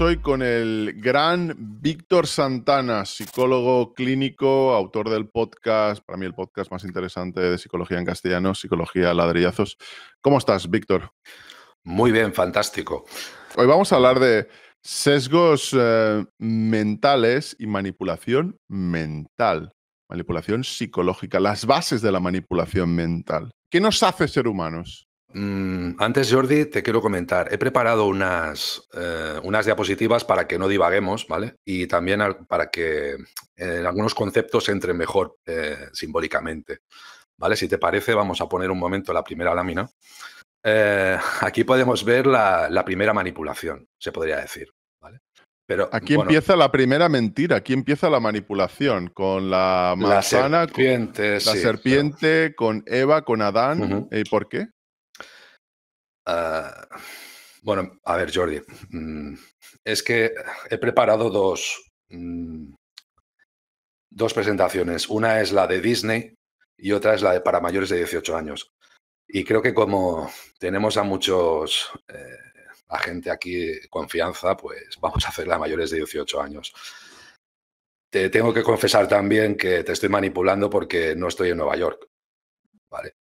hoy con el gran Víctor Santana, psicólogo clínico, autor del podcast, para mí el podcast más interesante de psicología en castellano, Psicología Ladrillazos. ¿Cómo estás, Víctor? Muy bien, fantástico. Hoy vamos a hablar de sesgos eh, mentales y manipulación mental, manipulación psicológica, las bases de la manipulación mental. ¿Qué nos hace ser humanos? Mm, antes, Jordi, te quiero comentar. He preparado unas, eh, unas diapositivas para que no divaguemos, ¿vale? Y también para que eh, algunos conceptos entren mejor eh, simbólicamente, ¿vale? Si te parece, vamos a poner un momento la primera lámina. aquí podemos ver la, primera manipulación, se podría decir, Pero, aquí empieza la primera mentira, aquí empieza la manipulación, con la manzana, la serpiente, con, la serpiente con Eva, con Adán. ¿Y por qué? Ah, bueno, a ver, Jordi, mm, es que he preparado dos, mm, dos presentaciones. Una es la de Disney y otra es la para mayores de 18 años. Y creo que como tenemos a muchos eh, a gente aquí confianza, pues vamos a hacerla a mayores de 18 años. Te tengo que confesar también que te estoy manipulando porque no estoy en Nueva York. Vale.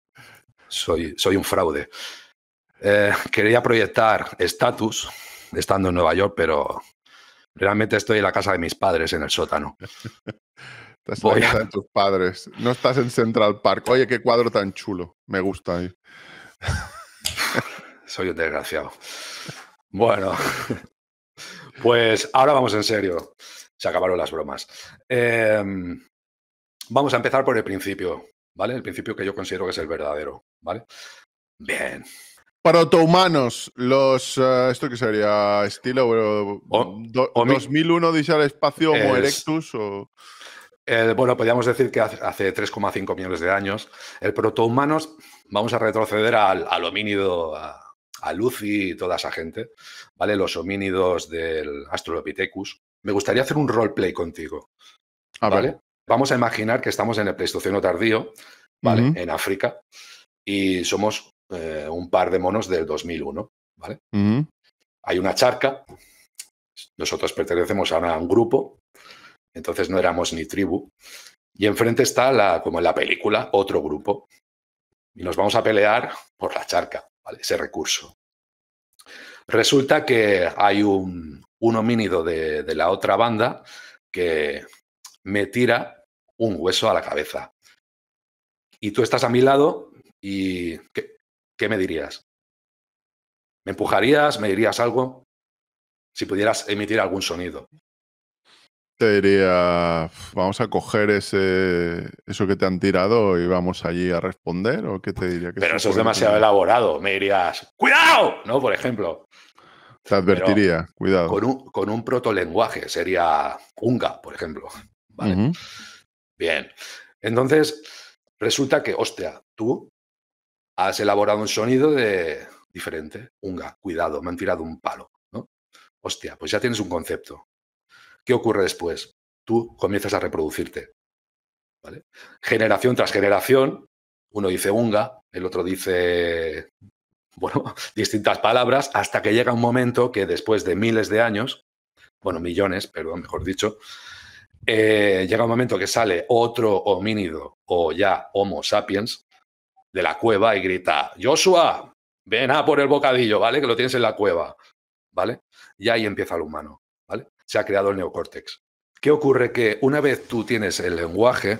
Soy, soy un fraude. Eh, quería proyectar estatus estando en Nueva York, pero realmente estoy en la casa de mis padres, en el sótano. Estás en la casa de tus padres. No estás en Central Park. Oye, qué cuadro tan chulo. Me gusta. ahí. Soy un desgraciado. Bueno, pues ahora vamos en serio. Se acabaron las bromas. Em, vamos a empezar por el principio, ¿vale? El principio que yo considero que es el verdadero, ¿vale? Bien, Protohumanos, los. Eh, ¿Esto qué sería? ¿Estilo? 2001 dice al espacio o erectus o. bueno, podríamos decir que hace 3,5 millones de años, el protohumanos, vamos a retroceder al, homínido, a, Lucy y toda esa gente, ¿vale? Los homínidos del Astrolopithecus. Me gustaría hacer un roleplay contigo. Ah, ¿vale? Vamos a imaginar que estamos en el Pleistoceno tardío, ¿vale? En África. Y somos eh, un par de monos del 2001, ¿vale? Hay una charca, nosotros pertenecemos a, un grupo, entonces no éramos ni tribu, y enfrente está, la, como en la película, otro grupo, y nos vamos a pelear por la charca, Ese recurso. Resulta que hay un, homínido de, la otra banda que me tira un hueso a la cabeza. Y tú estás a mi lado y ¿qué me dirías? ¿Me empujarías? ¿Me dirías algo? Si pudieras emitir algún sonido. Te diría, vamos a coger ese, eso que te han tirado y vamos allí a responder, o qué te diría. Que Pero eso es demasiado elaborado. Me dirías, ¡cuidado! ¿No? Por ejemplo. Te advertiría, cuidado. Con un, proto-lenguaje, protolenguaje, sería unga, por ejemplo. ¿Vale? Bien. Entonces, resulta que, hostia, tú has elaborado un sonido de diferente. Unga, cuidado, me han tirado un palo. ¿no? Hostia, pues ya tienes un concepto. ¿Qué ocurre después? Tú comienzas a reproducirte. ¿vale? Generación tras generación, uno dice unga, el otro dice, bueno, distintas palabras, hasta que llega un momento que después de miles de años, bueno, millones, pero mejor dicho, eh, llega un momento que sale otro homínido o ya Homo sapiens de la cueva y grita, Joshua, ven a por el bocadillo, ¿vale? Que lo tienes en la cueva, ¿vale? Y ahí empieza el humano, ¿vale? Se ha creado el neocórtex. ¿Qué ocurre? Que una vez tú tienes el lenguaje,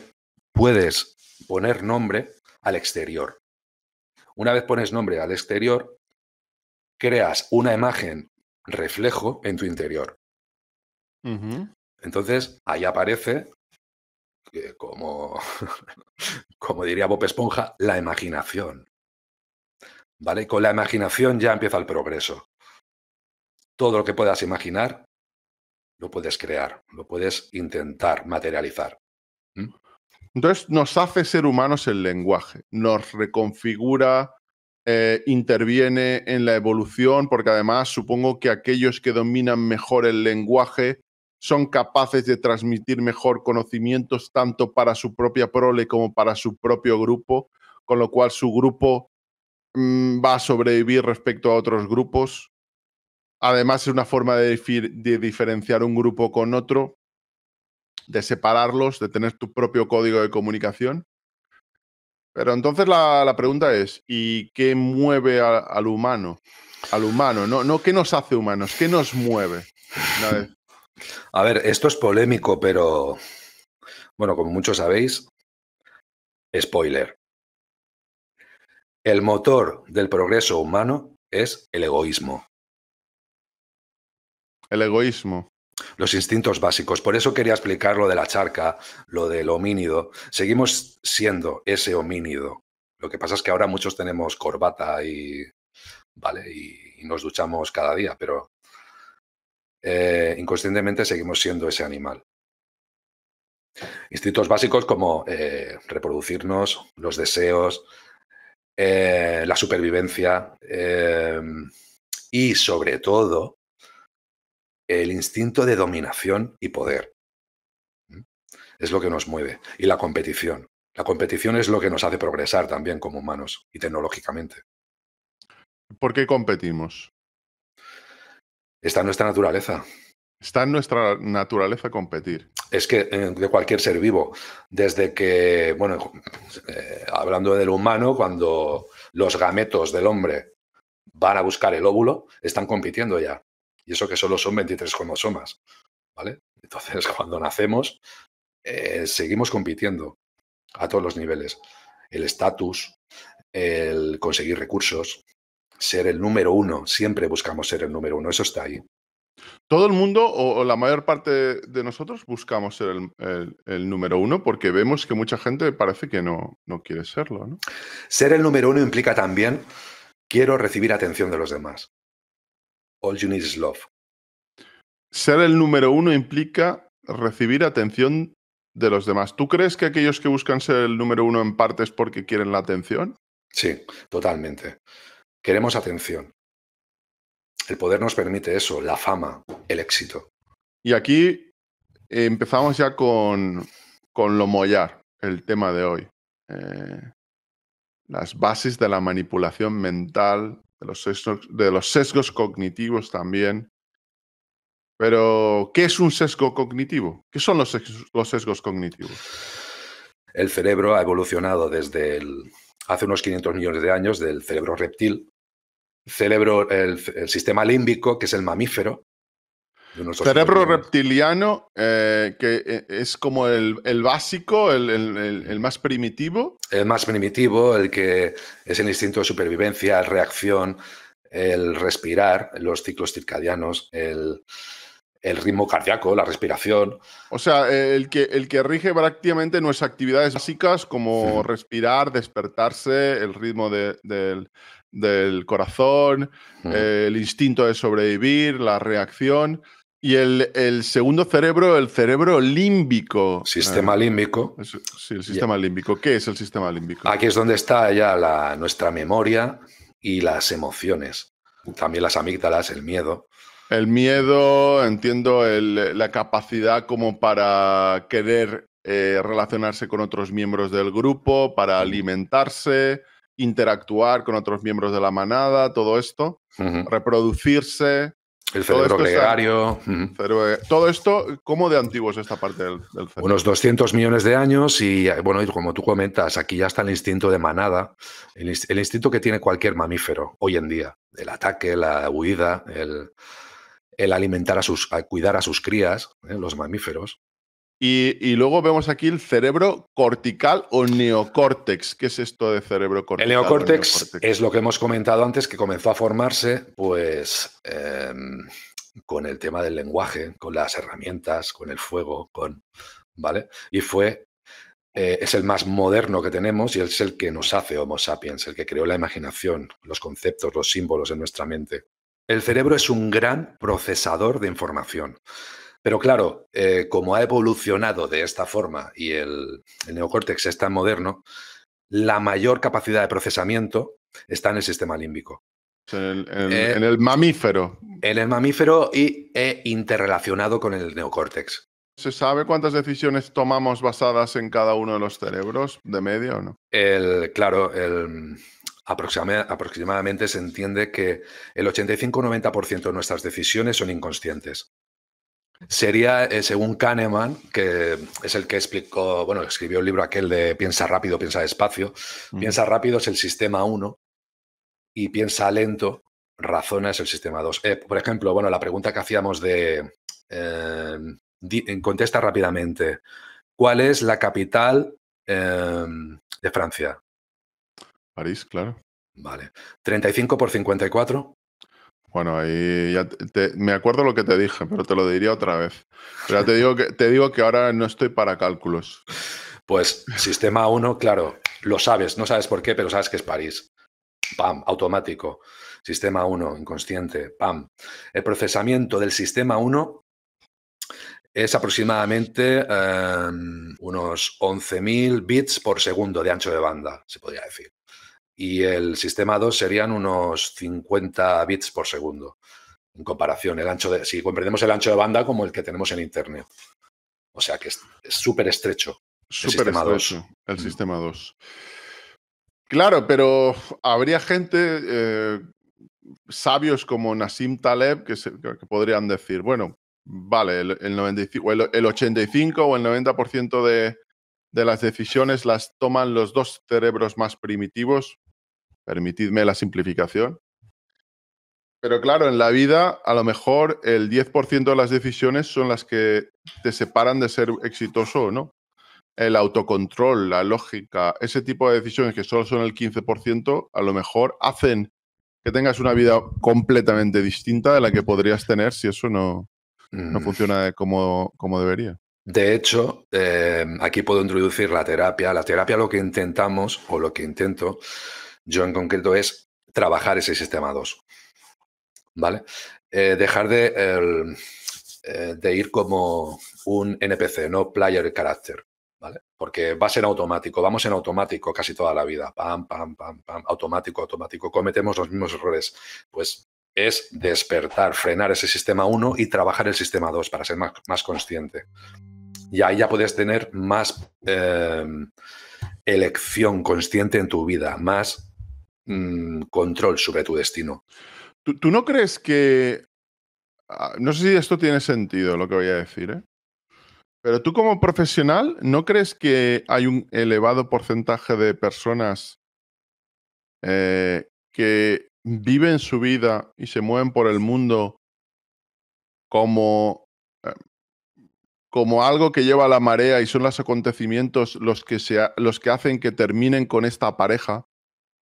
puedes poner nombre al exterior. Una vez pones nombre al exterior, creas una imagen reflejo en tu interior. Entonces, ahí aparece, que eh, como como diría Bob Esponja, la imaginación. ¿Vale? Con la imaginación ya empieza el progreso. Todo lo que puedas imaginar lo puedes crear, lo puedes intentar materializar. Entonces nos hace ser humanos el lenguaje, nos reconfigura, eh, interviene en la evolución, porque además supongo que aquellos que dominan mejor el lenguaje son capaces de transmitir mejor conocimientos tanto para su propia prole como para su propio grupo, con lo cual su grupo mm, va a sobrevivir respecto a otros grupos. Además es una forma de, diferenciar un grupo con otro, de separarlos, de tener tu propio código de comunicación. Pero entonces la, pregunta es, ¿y qué mueve al humano? Al humano, no, no qué nos hace humanos, qué nos mueve. A ver, esto es polémico, pero bueno, como muchos sabéis, spoiler. El motor del progreso humano es el egoísmo. El egoísmo. Los instintos básicos. Por eso quería explicar lo de la charca, lo del homínido. Seguimos siendo ese homínido. Lo que pasa es que ahora muchos tenemos corbata y. ¿Vale? Y, nos duchamos cada día, pero eh, inconscientemente seguimos siendo ese animal. Instintos básicos como eh, reproducirnos, los deseos, eh, la supervivencia em, y sobre todo el instinto de dominación y poder. Es lo que nos mueve. Y la competición. La competición es lo que nos hace progresar también como humanos y tecnológicamente. ¿Por qué competimos? Está en nuestra naturaleza. Está en nuestra naturaleza competir. Es que eh, de cualquier ser vivo, desde que, bueno, eh, hablando del humano, cuando los gametos del hombre van a buscar el óvulo, están compitiendo ya. Y eso que solo son 23 cromosomas. ¿Vale? Entonces, cuando nacemos, eh, seguimos compitiendo a todos los niveles. El estatus, el conseguir recursos, ser el número uno. Siempre buscamos ser el número uno. Eso está ahí. Todo el mundo o, la mayor parte de nosotros buscamos ser el, número uno porque vemos que mucha gente parece que no, quiere serlo. Ser el número uno implica también quiero recibir atención de los demás. All you need is love. Ser el número uno implica recibir atención de los demás. ¿Tú crees que aquellos que buscan ser el número uno en parte es porque quieren la atención? Sí, totalmente. Queremos atención. El poder nos permite eso, la fama, el éxito. Y aquí eh, empezamos ya con, con lo mollar, el tema de hoy. Eh, las bases de la manipulación mental, de los, sesgos, de los sesgos cognitivos también. Pero, ¿qué es un sesgo cognitivo? ¿Qué son los, los sesgos cognitivos? El cerebro ha evolucionado desde el, hace unos 500 millones de años del cerebro reptil cerebro, el, sistema límbico, que es el mamífero. Cerebro reptiliano, eh, que eh, es como el, básico, el, más primitivo. El más primitivo, el que es el instinto de supervivencia, reacción, el respirar, los ciclos circadianos, el, ritmo cardíaco, la respiración. O sea, el que, el que rige prácticamente nuestras actividades básicas como respirar, despertarse, el ritmo de, del, del corazón, mm. eh, el instinto de sobrevivir, la reacción. Y el, segundo cerebro, el cerebro límbico. Sistema eh, límbico. sí, el sistema límbico. ¿Qué es el sistema límbico? Aquí es donde está ya la, nuestra memoria y las emociones. También las amígdalas, el miedo. El miedo, entiendo, la capacidad como para querer eh, relacionarse con otros miembros del grupo, para mm. alimentarse interactuar con otros miembros de la manada, todo esto, reproducirse. El cerebro gregario. todo esto, ¿cómo de antiguo es esta parte del, cerebro? Unos 200 millones de años y, bueno, y como tú comentas, aquí ya está el instinto de manada, el, instinto que tiene cualquier mamífero hoy en día. El ataque, la huida, el, alimentar a sus, cuidar a sus crías, ¿eh? los mamíferos. Y, luego vemos aquí el cerebro cortical o neocórtex. ¿Qué es esto de cerebro cortical? El neocórtex, es lo que hemos comentado antes, que comenzó a formarse, pues, em, con el tema del lenguaje, con las herramientas, con el fuego, con. ¿Vale? Y fue. Eh, es el más moderno que tenemos y es el que nos hace Homo sapiens, el que creó la imaginación, los conceptos, los símbolos en nuestra mente. El cerebro es un gran procesador de información. Pero claro, eh, como ha evolucionado de esta forma y el, neocórtex es tan moderno, la mayor capacidad de procesamiento está en el sistema límbico. Eh, en, el mamífero. En el mamífero y e interrelacionado con el neocórtex. ¿Se sabe cuántas decisiones tomamos basadas en cada uno de los cerebros de media o no? claro, aproximadamente se entiende que el 85-90% de nuestras decisiones son inconscientes sería, eh, según Kahneman, que es el que explicó, bueno, escribió el libro aquel de Piensa rápido, piensa despacio. Piensa rápido es el sistema 1 y piensa lento, razona es el sistema 2. Eh, por ejemplo, bueno, la pregunta que hacíamos de, em, contesta rápidamente, ¿cuál es la capital em, de Francia? París, claro. Vale. 35 por 54. Bueno, ahí ya me acuerdo lo que te dije, pero te lo diría otra vez. Pero ya te digo que, te digo que ahora no estoy para cálculos. Pues sistema 1, claro, lo sabes, no sabes por qué, pero sabes que es París. Pam, automático. Sistema 1, inconsciente, pam. El procesamiento del sistema 1 es aproximadamente em, unos 11.000 bits por segundo de ancho de banda, se podría decir y el sistema 2 serían unos 50 bits por segundo. En comparación, el ancho de, si comprendemos el ancho de banda como el que tenemos en Internet. O sea que es súper estrecho. el sistema 2. Mm. Claro, pero habría gente, eh, sabios como Nassim Taleb, que, que, podrían decir, bueno, vale, el, 95, el, 85 o el 90% de, de las decisiones las toman los dos cerebros más primitivos Permitidme la simplificación. Pero claro, en la vida a lo mejor el 10% de las decisiones son las que te separan de ser exitoso o no. El autocontrol, la lógica, ese tipo de decisiones que solo son el 15%, a lo mejor hacen que tengas una vida completamente distinta de la que podrías tener si eso no, no mm. funciona como, como debería. De hecho, eh, aquí puedo introducir la terapia. La terapia lo que intentamos, o lo que intento, yo en concreto es trabajar ese sistema 2. ¿Vale? Eh, dejar eh, de, ir como un NPC, no player character. ¿Vale? Porque va a ser automático, vamos en automático casi toda la vida. Pam, pam, pam, pam, automático, automático. Cometemos los mismos errores. Pues es despertar, frenar ese sistema 1 y trabajar el sistema 2 para ser más, consciente. Y ahí ya puedes tener más eh, elección consciente en tu vida, más Mm, control sobre tu destino. ¿Tú, no crees que... Ah, no sé si esto tiene sentido lo que voy a decir, ¿eh? Pero tú como profesional, ¿no crees que hay un elevado porcentaje de personas eh, que viven su vida y se mueven por el mundo como, eh, como algo que lleva la marea y son los acontecimientos los que, los que hacen que terminen con esta pareja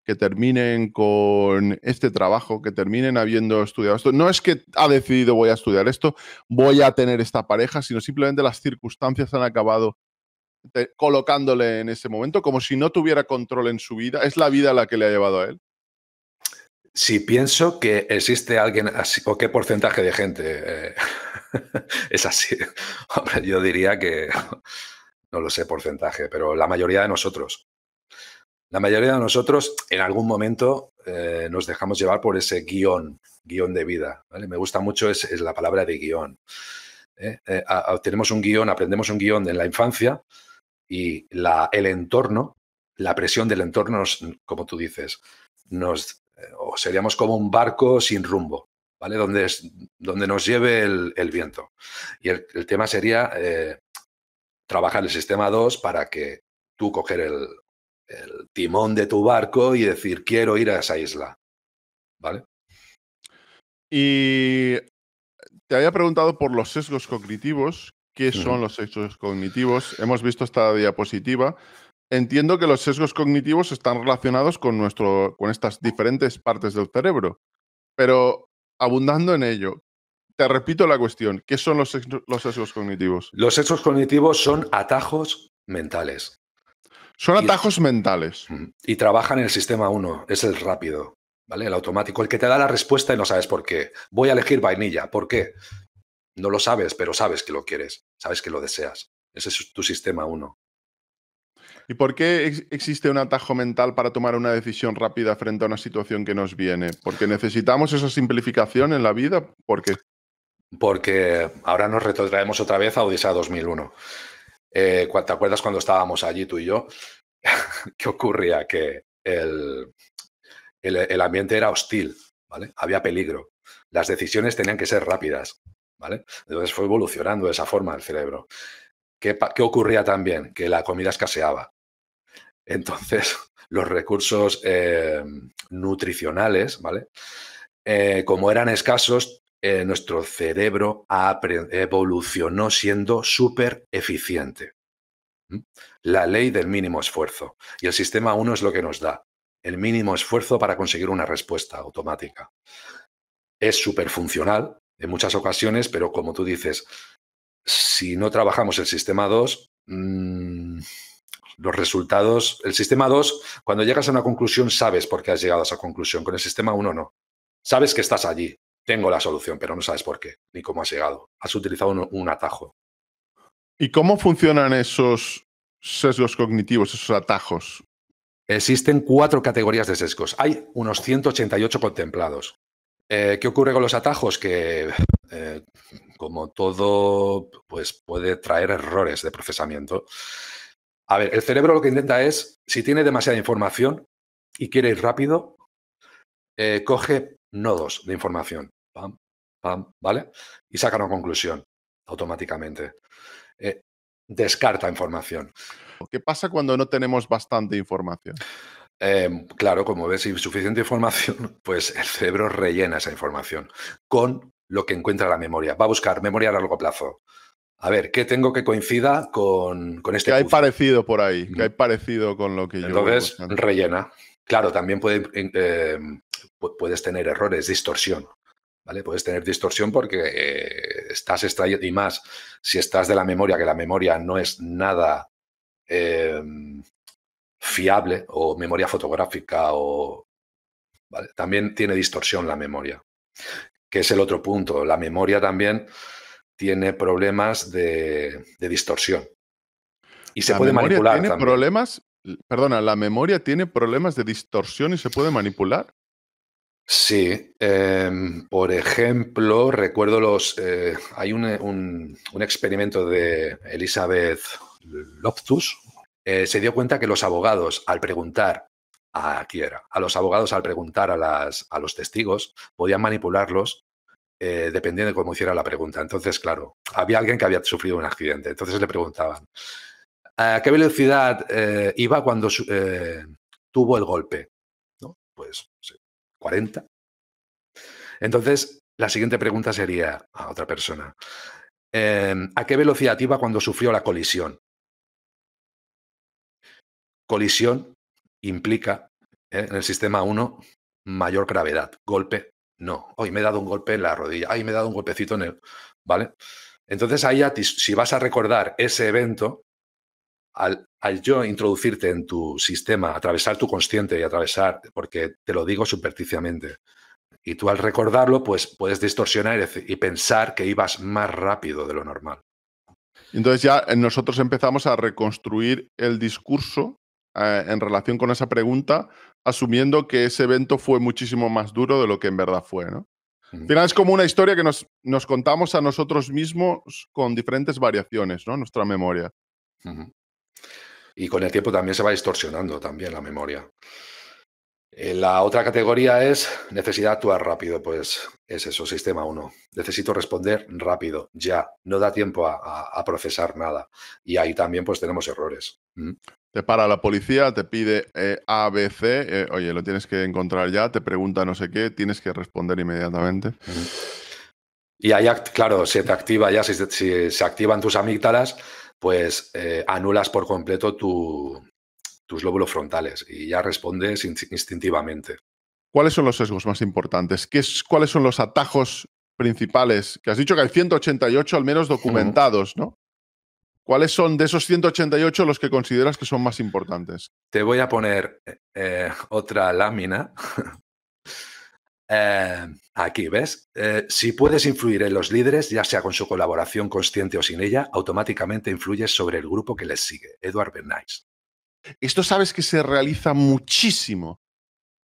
que terminen con este trabajo, que terminen habiendo estudiado esto. No es que ha decidido voy a estudiar esto, voy a tener esta pareja, sino simplemente las circunstancias han acabado colocándole en ese momento, como si no tuviera control en su vida. Es la vida la que le ha llevado a él. Si pienso que existe alguien así, o qué porcentaje de gente eh, es así, yo diría que, no lo sé porcentaje, pero la mayoría de nosotros. La mayoría de nosotros en algún momento eh, nos dejamos llevar por ese guión, guión de vida. Me gusta mucho es, la palabra de guión. ¿eh? Eh, tenemos un guión, aprendemos un guión en la infancia y la, el entorno, la presión del entorno, como tú dices, nos, seríamos como un barco sin rumbo. ¿Vale? Donde, es, donde nos lleve el, viento. Y el, el tema sería trabajar el sistema 2 para que tú coger el, el timón de tu barco y decir, quiero ir a esa isla. ¿Vale? Y te había preguntado por los sesgos cognitivos. ¿Qué son los sesgos cognitivos? Hemos visto esta diapositiva. Entiendo que los sesgos cognitivos están relacionados con, nuestro, con estas diferentes partes del cerebro. Pero abundando en ello, te repito la cuestión. ¿Qué son los, los sesgos cognitivos? Los sesgos cognitivos son atajos mentales. Son atajos mentales. Y trabajan en el sistema 1, es el rápido, ¿vale? El automático, el que te da la respuesta y no sabes por qué. Voy a elegir vainilla, ¿por qué? No lo sabes, pero sabes que lo quieres, sabes que lo deseas. Ese es tu sistema 1. ¿Y por qué existe un atajo mental para tomar una decisión rápida frente a una situación que nos viene? ¿Porque necesitamos esa simplificación en la vida? ¿Por qué? Porque ahora nos retrotraemos otra vez a Odisea 2001. Eh, ¿Te acuerdas cuando estábamos allí tú y yo? ¿Qué ocurría? Que el, el, ambiente era hostil, ¿vale? Había peligro. Las decisiones tenían que ser rápidas, ¿vale? Entonces fue evolucionando de esa forma el cerebro. ¿Qué, ocurría también? Que la comida escaseaba. Entonces, los recursos eh, nutricionales, ¿vale? Eh, como eran escasos, eh, nuestro cerebro evolucionó siendo súper eficiente. ¿Mm? La ley del mínimo esfuerzo. Y el sistema 1 es lo que nos da, el mínimo esfuerzo para conseguir una respuesta automática. Es súper funcional en muchas ocasiones, pero como tú dices, si no trabajamos el sistema 2, mm, los resultados, el sistema 2, cuando llegas a una conclusión, sabes por qué has llegado a esa conclusión, con el sistema 1 no. Sabes que estás allí, tengo la solución, pero no sabes por qué, ni cómo has llegado. Has utilizado un, atajo. ¿Y cómo funcionan esos sesgos cognitivos, esos atajos? Existen cuatro categorías de sesgos. Hay unos 188 contemplados. Eh, ¿Qué ocurre con los atajos? Que, eh, como todo, pues puede traer errores de procesamiento. A ver, el cerebro lo que intenta es, si tiene demasiada información y quiere ir rápido, eh, coge nodos de información. ¿vale? Y saca una conclusión automáticamente. Eh, descarta información. ¿Qué pasa cuando no tenemos bastante información? Em, claro, como ves, insuficiente información, pues el cerebro rellena esa información con lo que encuentra la memoria. Va a buscar memoria a largo plazo. A ver, ¿qué tengo que coincida con, con este? Que hay parecido por ahí? que hay parecido con lo que yo Entonces, rellena. Claro, también em, puedes tener errores, distorsión. Puedes tener distorsión porque eh, estás extrayendo, y más si estás de la memoria, que la memoria no es nada em, fiable, o memoria fotográfica, o. También tiene distorsión la memoria, que es el otro punto. La memoria también tiene problemas de, distorsión. Y se puede manipular. problemas? Perdona, ¿la memoria tiene problemas de distorsión y se puede manipular? Sí, em, por ejemplo, recuerdo los. Eh, hay un, experimento de Elizabeth Loftus. Eh, se dio cuenta que los abogados, al preguntar a era a los abogados, al preguntar a, las, a los testigos, podían manipularlos eh, dependiendo de cómo hiciera la pregunta. Entonces, claro, había alguien que había sufrido un accidente. Entonces le preguntaban: ¿a qué velocidad iba cuando tuvo el golpe? ¿No? Pues 40. Entonces, la siguiente pregunta sería a otra persona. Em, ¿A qué velocidad iba cuando sufrió la colisión? Colisión implica eh, en el sistema 1 mayor gravedad. Golpe, no. Hoy me he dado un golpe en la rodilla. Ay, me he dado un golpecito en el. ¿Vale? Entonces, ahí, si vas a recordar ese evento, al al yo introducirte en tu sistema, atravesar tu consciente y atravesar, porque te lo digo supersticiamente, y tú al recordarlo, pues puedes distorsionar y pensar que ibas más rápido de lo normal. Entonces ya eh, nosotros empezamos a reconstruir el discurso eh, en relación con esa pregunta, asumiendo que ese evento fue muchísimo más duro de lo que en verdad fue, ¿no? Al final es como una historia que nos, nos, contamos a nosotros mismos con diferentes variaciones, ¿no? Nuestra memoria y con el tiempo también se va distorsionando también la memoria. Eh, la otra categoría es necesidad de actuar rápido, pues es eso, sistema 1. Necesito responder rápido, ya, no da tiempo a, procesar nada. Y ahí también pues tenemos errores. Mm. Te para la policía, te pide eh, ABC, eh, oye, lo tienes que encontrar ya, te pregunta no sé qué, tienes que responder inmediatamente. Mm. Y ahí, claro, se te activa ya, si se activan tus amígdalas, pues eh, anulas por completo tus lóbulos frontales y ya respondes instintivamente. ¿Cuáles son los sesgos más importantes? ¿Cuáles son los atajos principales? Que has dicho que hay 188 al menos documentados, ¿no? ¿Cuáles son de esos 188 los que consideras que son más importantes? Te voy a poner eh, otra lámina Em, aquí, ¿ves? Eh, si puedes influir en los líderes, ya sea con su colaboración consciente o sin ella, automáticamente influyes sobre el grupo que les sigue. Edward Bernays. Esto sabes que se realiza muchísimo,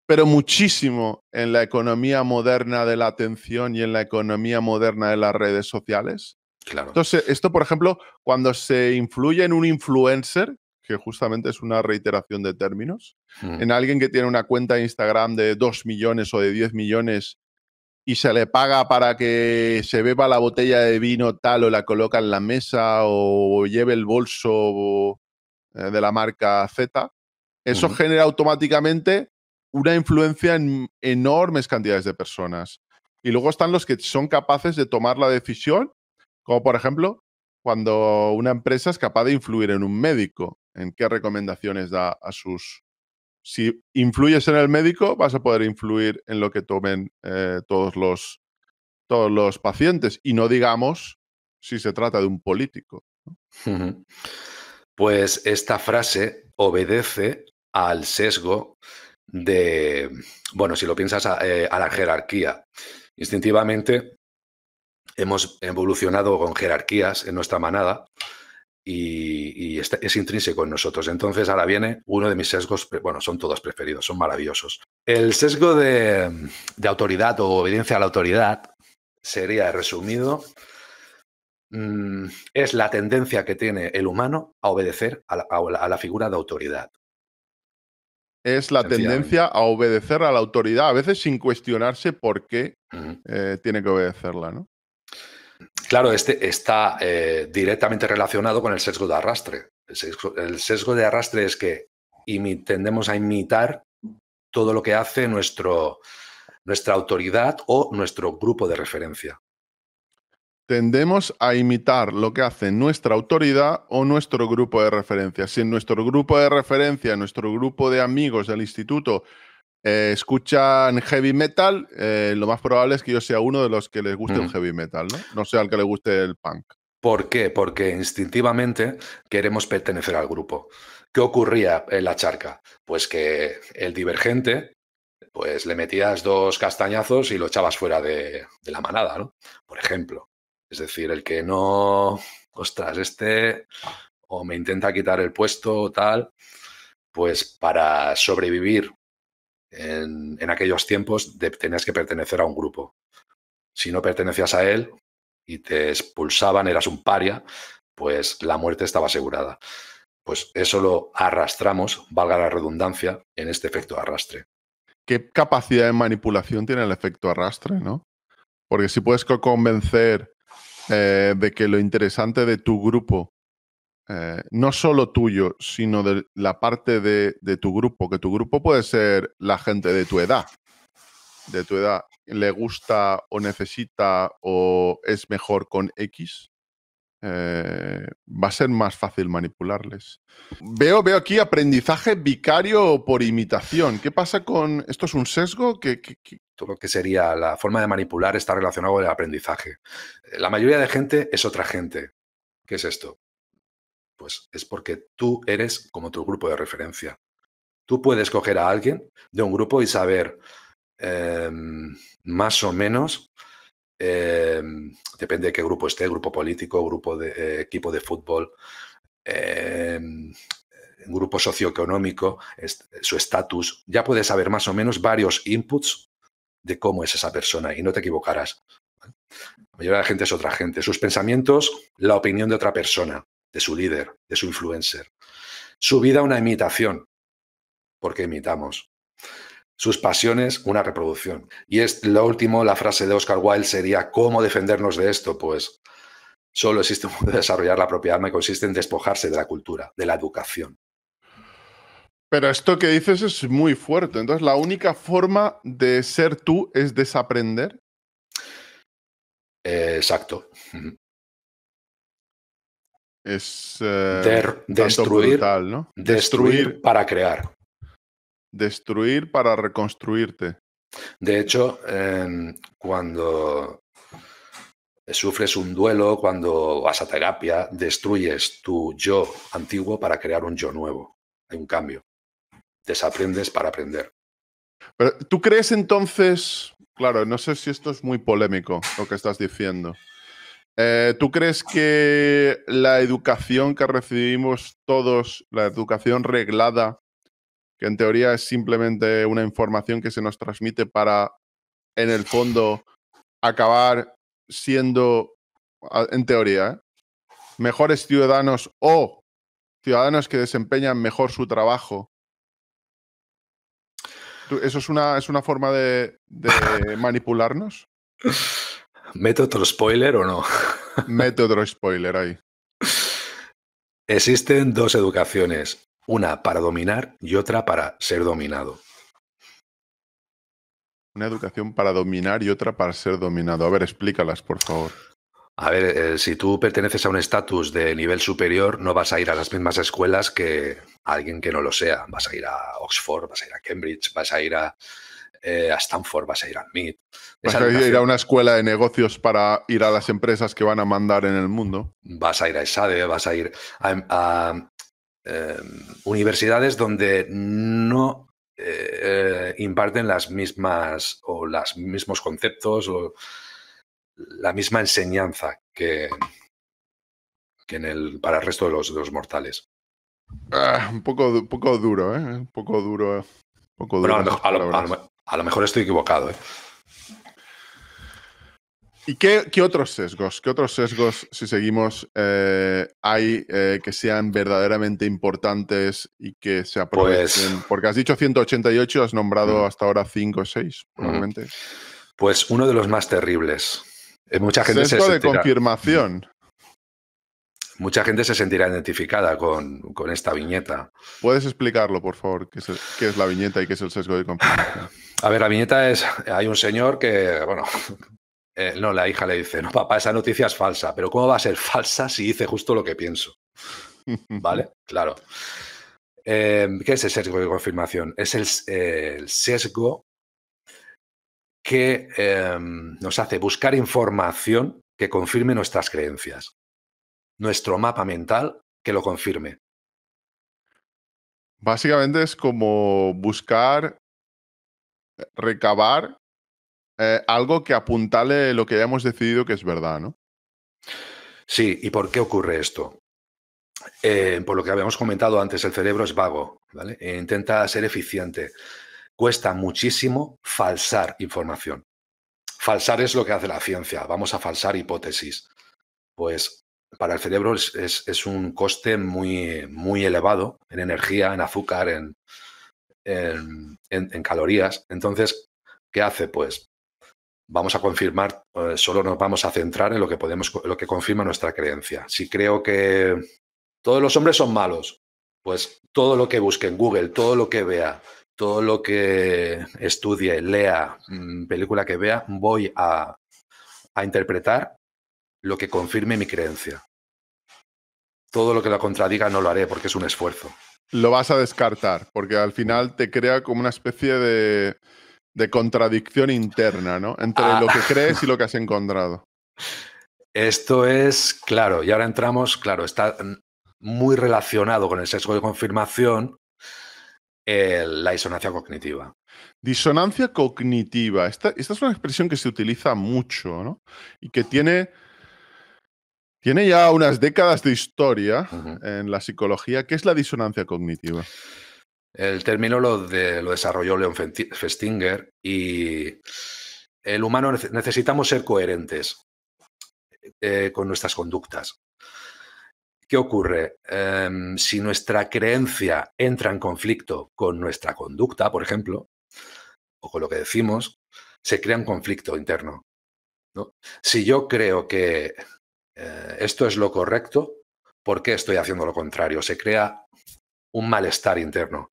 pero muchísimo en la economía moderna de la atención y en la economía moderna de las redes sociales. Claro. Entonces, esto, por ejemplo, cuando se influye en un influencer, que justamente es una reiteración de términos, mm. en alguien que tiene una cuenta de Instagram de 2 millones o de 10 millones y se le paga para que se beba la botella de vino tal o la coloca en la mesa o lleve el bolso eh, de la marca Z, eso genera automáticamente una influencia en enormes cantidades de personas. Y luego están los que son capaces de tomar la decisión, como por ejemplo cuando una empresa es capaz de influir en un médico en qué recomendaciones da a sus... Si influyes en el médico, vas a poder influir en lo que tomen eh, todos, los, todos los pacientes y no digamos si se trata de un político. Pues esta frase obedece al sesgo de, bueno, si lo piensas, a eh, la jerarquía. Instintivamente hemos evolucionado con jerarquías en nuestra manada y, este, es intrínseco en nosotros. Entonces ahora viene uno de mis sesgos, bueno, son todos preferidos, son maravillosos. El sesgo de, autoridad o obediencia a la autoridad sería resumido, mm, es la tendencia que tiene el humano a obedecer a la, figura de autoridad. Es la tendencia a obedecer a la autoridad, a veces sin cuestionarse por qué eh, tiene que obedecerla, ¿no? Claro, este está eh, directamente relacionado con el sesgo de arrastre. El sesgo, de arrastre es que tendemos a imitar todo lo que hace nuestro, nuestra autoridad o nuestro grupo de referencia. Tendemos a imitar lo que hace nuestra autoridad o nuestro grupo de referencia. Si en nuestro grupo de referencia, nuestro grupo de amigos del instituto eh, escuchan heavy metal, eh, lo más probable es que yo sea uno de los que les guste el mm. heavy metal, ¿no? No sea el que le guste el punk. ¿Por qué? Porque instintivamente queremos pertenecer al grupo. ¿Qué ocurría en la charca? Pues que el divergente, pues le metías dos castañazos y lo echabas fuera de, de la manada, ¿no? Por ejemplo. Es decir, el que no, ostras, este o me intenta quitar el puesto o tal, pues para sobrevivir en, aquellos tiempos tenías que pertenecer a un grupo. Si no pertenecías a él y te expulsaban, eras un paria, pues la muerte estaba asegurada. Pues eso lo arrastramos, valga la redundancia, en este efecto arrastre. ¿Qué capacidad de manipulación tiene el efecto arrastre, no? Porque si puedes convencer eh, de que lo interesante de tu grupo eh, no solo tuyo, sino de la parte de, tu grupo, que tu grupo puede ser la gente de tu edad, de tu edad, le gusta o necesita o es mejor con X, eh, va a ser más fácil manipularles. Veo, veo aquí aprendizaje vicario por imitación. ¿Qué pasa con esto? ¿Es un sesgo? que todo lo que sería la forma de manipular está relacionado con el aprendizaje. La mayoría de gente es otra gente. ¿Qué es esto? Pues es porque tú eres como tu grupo de referencia. Tú puedes coger a alguien de un grupo y saber em, más o menos, em, depende de qué grupo esté, grupo político, grupo de eh, equipo de fútbol, em, grupo socioeconómico, su estatus. Ya puedes saber más o menos varios inputs de cómo es esa persona y no te equivocarás. La mayoría de la gente es otra gente. Sus pensamientos, la opinión de otra persona de su líder, de su influencer. Su vida una imitación, porque imitamos. Sus pasiones una reproducción. Y es lo último, la frase de Oscar Wilde sería, ¿cómo defendernos de esto? Pues solo existe un modo de desarrollar la propia alma consiste en despojarse de la cultura, de la educación. Pero esto que dices es muy fuerte. Entonces, la única forma de ser tú es desaprender. Eh, exacto. Es eh, destruir, destruir, para crear. Destruir para reconstruirte. De hecho, em, cuando sufres un duelo, cuando vas a terapia, destruyes tu yo antiguo para crear un yo nuevo. Hay un cambio. Desaprendes para aprender. Pero tú crees entonces, claro, no sé si esto es muy polémico lo que estás diciendo. Eh, ¿Tú crees que la educación que recibimos todos, la educación reglada, que en teoría es simplemente una información que se nos transmite para, en el fondo, acabar siendo, en teoría, mejores ciudadanos o ciudadanos que desempeñan mejor su trabajo? ¿Eso es una, forma de, de manipularnos? ¿Meto otro spoiler o no? Meto otro spoiler ahí. Existen dos educaciones, una para dominar y otra para ser dominado. Una educación para dominar y otra para ser dominado. A ver, explícalas, por favor. A ver, eh, si tú perteneces a un estatus de nivel superior, no vas a ir a las mismas escuelas que alguien que no lo sea. Vas a ir a Oxford, vas a ir a Cambridge, vas a ir a eh, a Stanford, vas a ir al MIT. Vas a ir a una escuela de negocios para ir a las empresas que van a mandar en el mundo. Vas a ir a ESADE, vas a ir a, em, universidades donde no eh, imparten las mismas o los mismos conceptos o la misma enseñanza que, en el, para el resto de los, mortales. Ah, un, poco, un poco duro, ¿eh? Un poco duro. Un poco duro a lo mejor estoy equivocado. ¿eh? ¿Y qué, otros sesgos? ¿Qué otros sesgos, si seguimos, eh, hay eh, que sean verdaderamente importantes y que se aprovechen? Pues Porque has dicho 188, has nombrado hasta ahora 5 o 6, probablemente. Pues uno de los más terribles. Eh, mucha gente Sesgo de confirmación mucha gente se sentirá identificada con, esta viñeta. ¿Puedes explicarlo, por favor, qué es, la viñeta y qué es el sesgo de confirmación? A ver, la viñeta es, hay un señor que, bueno, eh, no, la hija le dice, no, papá, esa noticia es falsa, pero ¿cómo va a ser falsa si dice justo lo que pienso? ¿Vale? Claro. Eh, ¿Qué es el sesgo de confirmación? Es el eh, sesgo que nos hace buscar información que confirme nuestras creencias nuestro mapa mental que lo confirme. Básicamente es como buscar, eh, recabar eh, algo que apuntale lo que hayamos decidido que es verdad, ¿no? Sí, ¿y por qué ocurre esto? Eh, por lo que habíamos comentado antes, el cerebro es vago, ¿vale? E intenta ser eficiente. Cuesta muchísimo falsar información. Falsar es lo que hace la ciencia, vamos a falsar hipótesis. Pues para el cerebro es, un coste muy, muy elevado en energía, en azúcar, en, en, calorías. Entonces, ¿qué hace? Pues vamos a confirmar, eh, solo nos vamos a centrar en lo que podemos, lo que confirma nuestra creencia. Si creo que todos los hombres son malos, pues todo lo que busque en Google, todo lo que vea, todo lo que estudie, lea, mm, película que vea, voy a interpretar lo que confirme mi creencia todo lo que la contradiga no lo haré porque es un esfuerzo. Lo vas a descartar, porque al final te crea como una especie de, de contradicción interna, ¿no? Entre ah. lo que crees y lo que has encontrado. Esto es, claro, y ahora entramos, claro, está muy relacionado con el sesgo de confirmación, eh, la disonancia cognitiva. Disonancia cognitiva, esta, esta es una expresión que se utiliza mucho, ¿no? Y que tiene tiene ya unas décadas de historia en la psicología. ¿Qué es la disonancia cognitiva? El término lo, desarrolló Leon Festinger y el humano necesitamos ser coherentes eh, con nuestras conductas. ¿Qué ocurre? Em, si nuestra creencia entra en conflicto con nuestra conducta, por ejemplo, o con lo que decimos, se crea un conflicto interno. Si yo creo que eh, esto es lo correcto, ¿por qué estoy haciendo lo contrario? Se crea un malestar interno.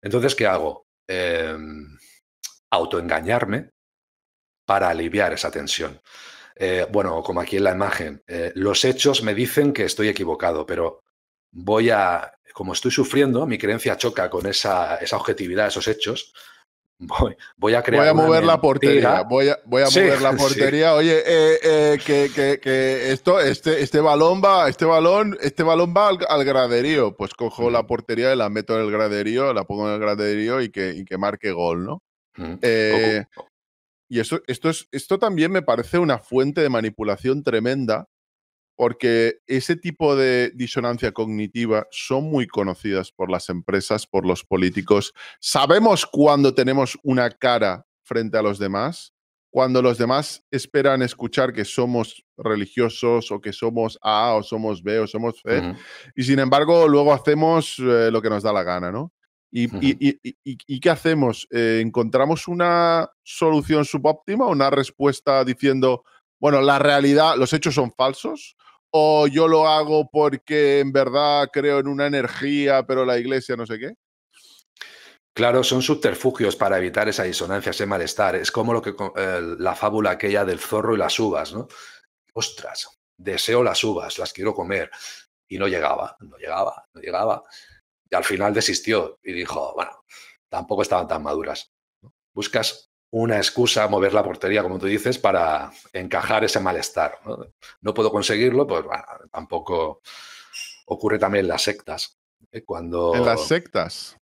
Entonces, ¿qué hago? Em, autoengañarme para aliviar esa tensión. Eh, bueno, como aquí en la imagen, eh, los hechos me dicen que estoy equivocado, pero voy a, como estoy sufriendo, mi creencia choca con esa, esa objetividad, esos hechos, Voy, voy, a crear. Voy a mover la portería. Voy a, voy a mover la portería. Oye, eh, eh, que, que, que, esto, este, este balón va, este balón, este balón va al, graderío. Pues cojo la portería y la meto en el graderío, la pongo en el graderío y que, y que marque gol, ¿no? Eh, y eso, esto, es, esto también me parece una fuente de manipulación tremenda porque ese tipo de disonancia cognitiva son muy conocidas por las empresas, por los políticos. Sabemos cuando tenemos una cara frente a los demás, cuando los demás esperan escuchar que somos religiosos o que somos A o somos B o somos C, y sin embargo luego hacemos eh, lo que nos da la gana, ¿no? ¿Y, qué hacemos? Eh, ¿Encontramos una solución subóptima, una respuesta diciendo, bueno, la realidad, los hechos son falsos, o yo lo hago porque en verdad creo en una energía, pero la iglesia no sé qué? Claro, son subterfugios para evitar esa disonancia, ese malestar. Es como lo que, eh, la fábula aquella del zorro y las uvas, ¿no? Ostras, deseo las uvas, las quiero comer. Y no llegaba, no llegaba, no llegaba. Y al final desistió y dijo, bueno, tampoco estaban tan maduras. Buscas una excusa a mover la portería, como tú dices, para encajar ese malestar. No, puedo conseguirlo, pues tampoco ocurre también en las sectas. ¿eh? Cuando... En las sectas.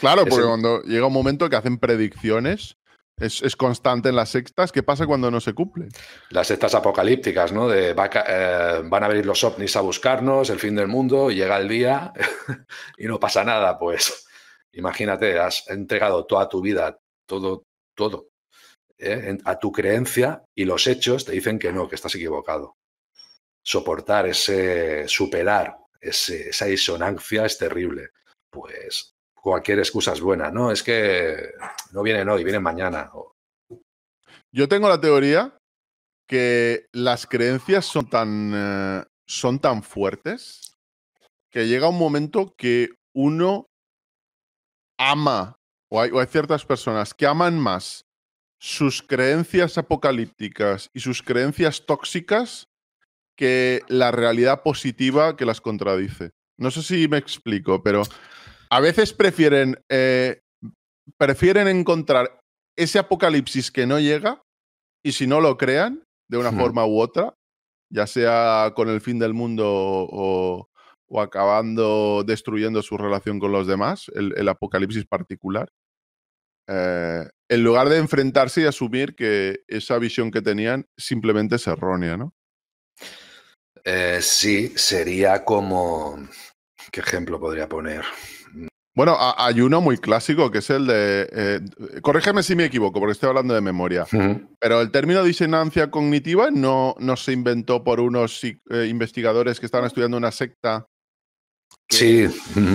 Claro, porque cuando llega un momento que hacen predicciones, es, constante en las sectas. ¿Qué pasa cuando no se cumple? Las sectas apocalípticas, ¿no? De va, eh, van a venir los ovnis a buscarnos, el fin del mundo, llega el día y no pasa nada. Pues imagínate, has entregado toda tu vida, todo todo. ¿eh? A tu creencia y los hechos te dicen que no, que estás equivocado. Soportar ese, superar ese, esa disonancia es terrible. Pues cualquier excusa es buena, ¿no? Es que no viene hoy, viene mañana. Yo tengo la teoría que las creencias son tan, eh, son tan fuertes que llega un momento que uno ama o hay, ciertas personas que aman más sus creencias apocalípticas y sus creencias tóxicas que la realidad positiva que las contradice. No sé si me explico, pero a veces prefieren, eh, prefieren encontrar ese apocalipsis que no llega y si no lo crean, de una hmm. forma u otra, ya sea con el fin del mundo o, acabando destruyendo su relación con los demás, el apocalipsis particular, eh, en lugar de enfrentarse y asumir que esa visión que tenían simplemente es errónea, ¿no? Eh, sí, sería como... ¿Qué ejemplo podría poner? Mm. Bueno, hay uno muy clásico que es el de. Eh, corrígeme si me equivoco, porque estoy hablando de memoria. Pero el término disonancia cognitiva no, no se inventó por unos eh, investigadores que estaban estudiando una secta sí.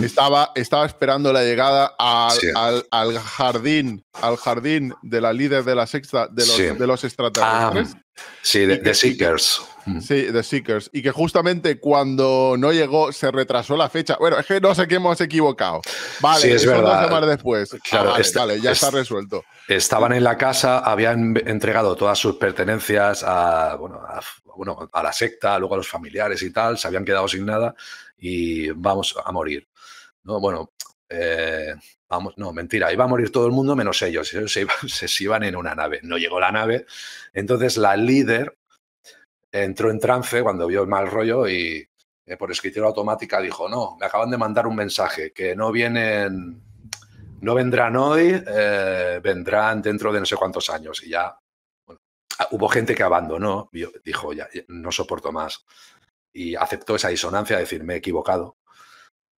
Estaba, estaba esperando la llegada al, jardín, al jardín de la líder de la sexta de los, extraterrestres. sí, de, ah, Seekers. Sí, The Seekers. Y que justamente cuando no llegó se retrasó la fecha. Bueno, es que no sé qué hemos equivocado. Vale, sí, es verdad. dos después. Claro, ah, vale, ya está, está resuelto. Estaban en la casa, habían entregado todas sus pertenencias a, a, a la secta, luego a los familiares y tal, se habían quedado sin nada y vamos a morir. ¿no? Bueno, eh, vamos, no, mentira, iba a morir todo el mundo menos ellos, ellos se, iban, en una nave, no llegó la nave, entonces la líder entró en trance cuando vio el mal rollo y eh, por escritura automática dijo, no, me acaban de mandar un mensaje, que no vienen, no vendrán hoy, eh, vendrán dentro de no sé cuántos años y ya. Ah, hubo gente que abandonó, dijo, ya no soporto más y aceptó esa disonancia, decir, me he equivocado.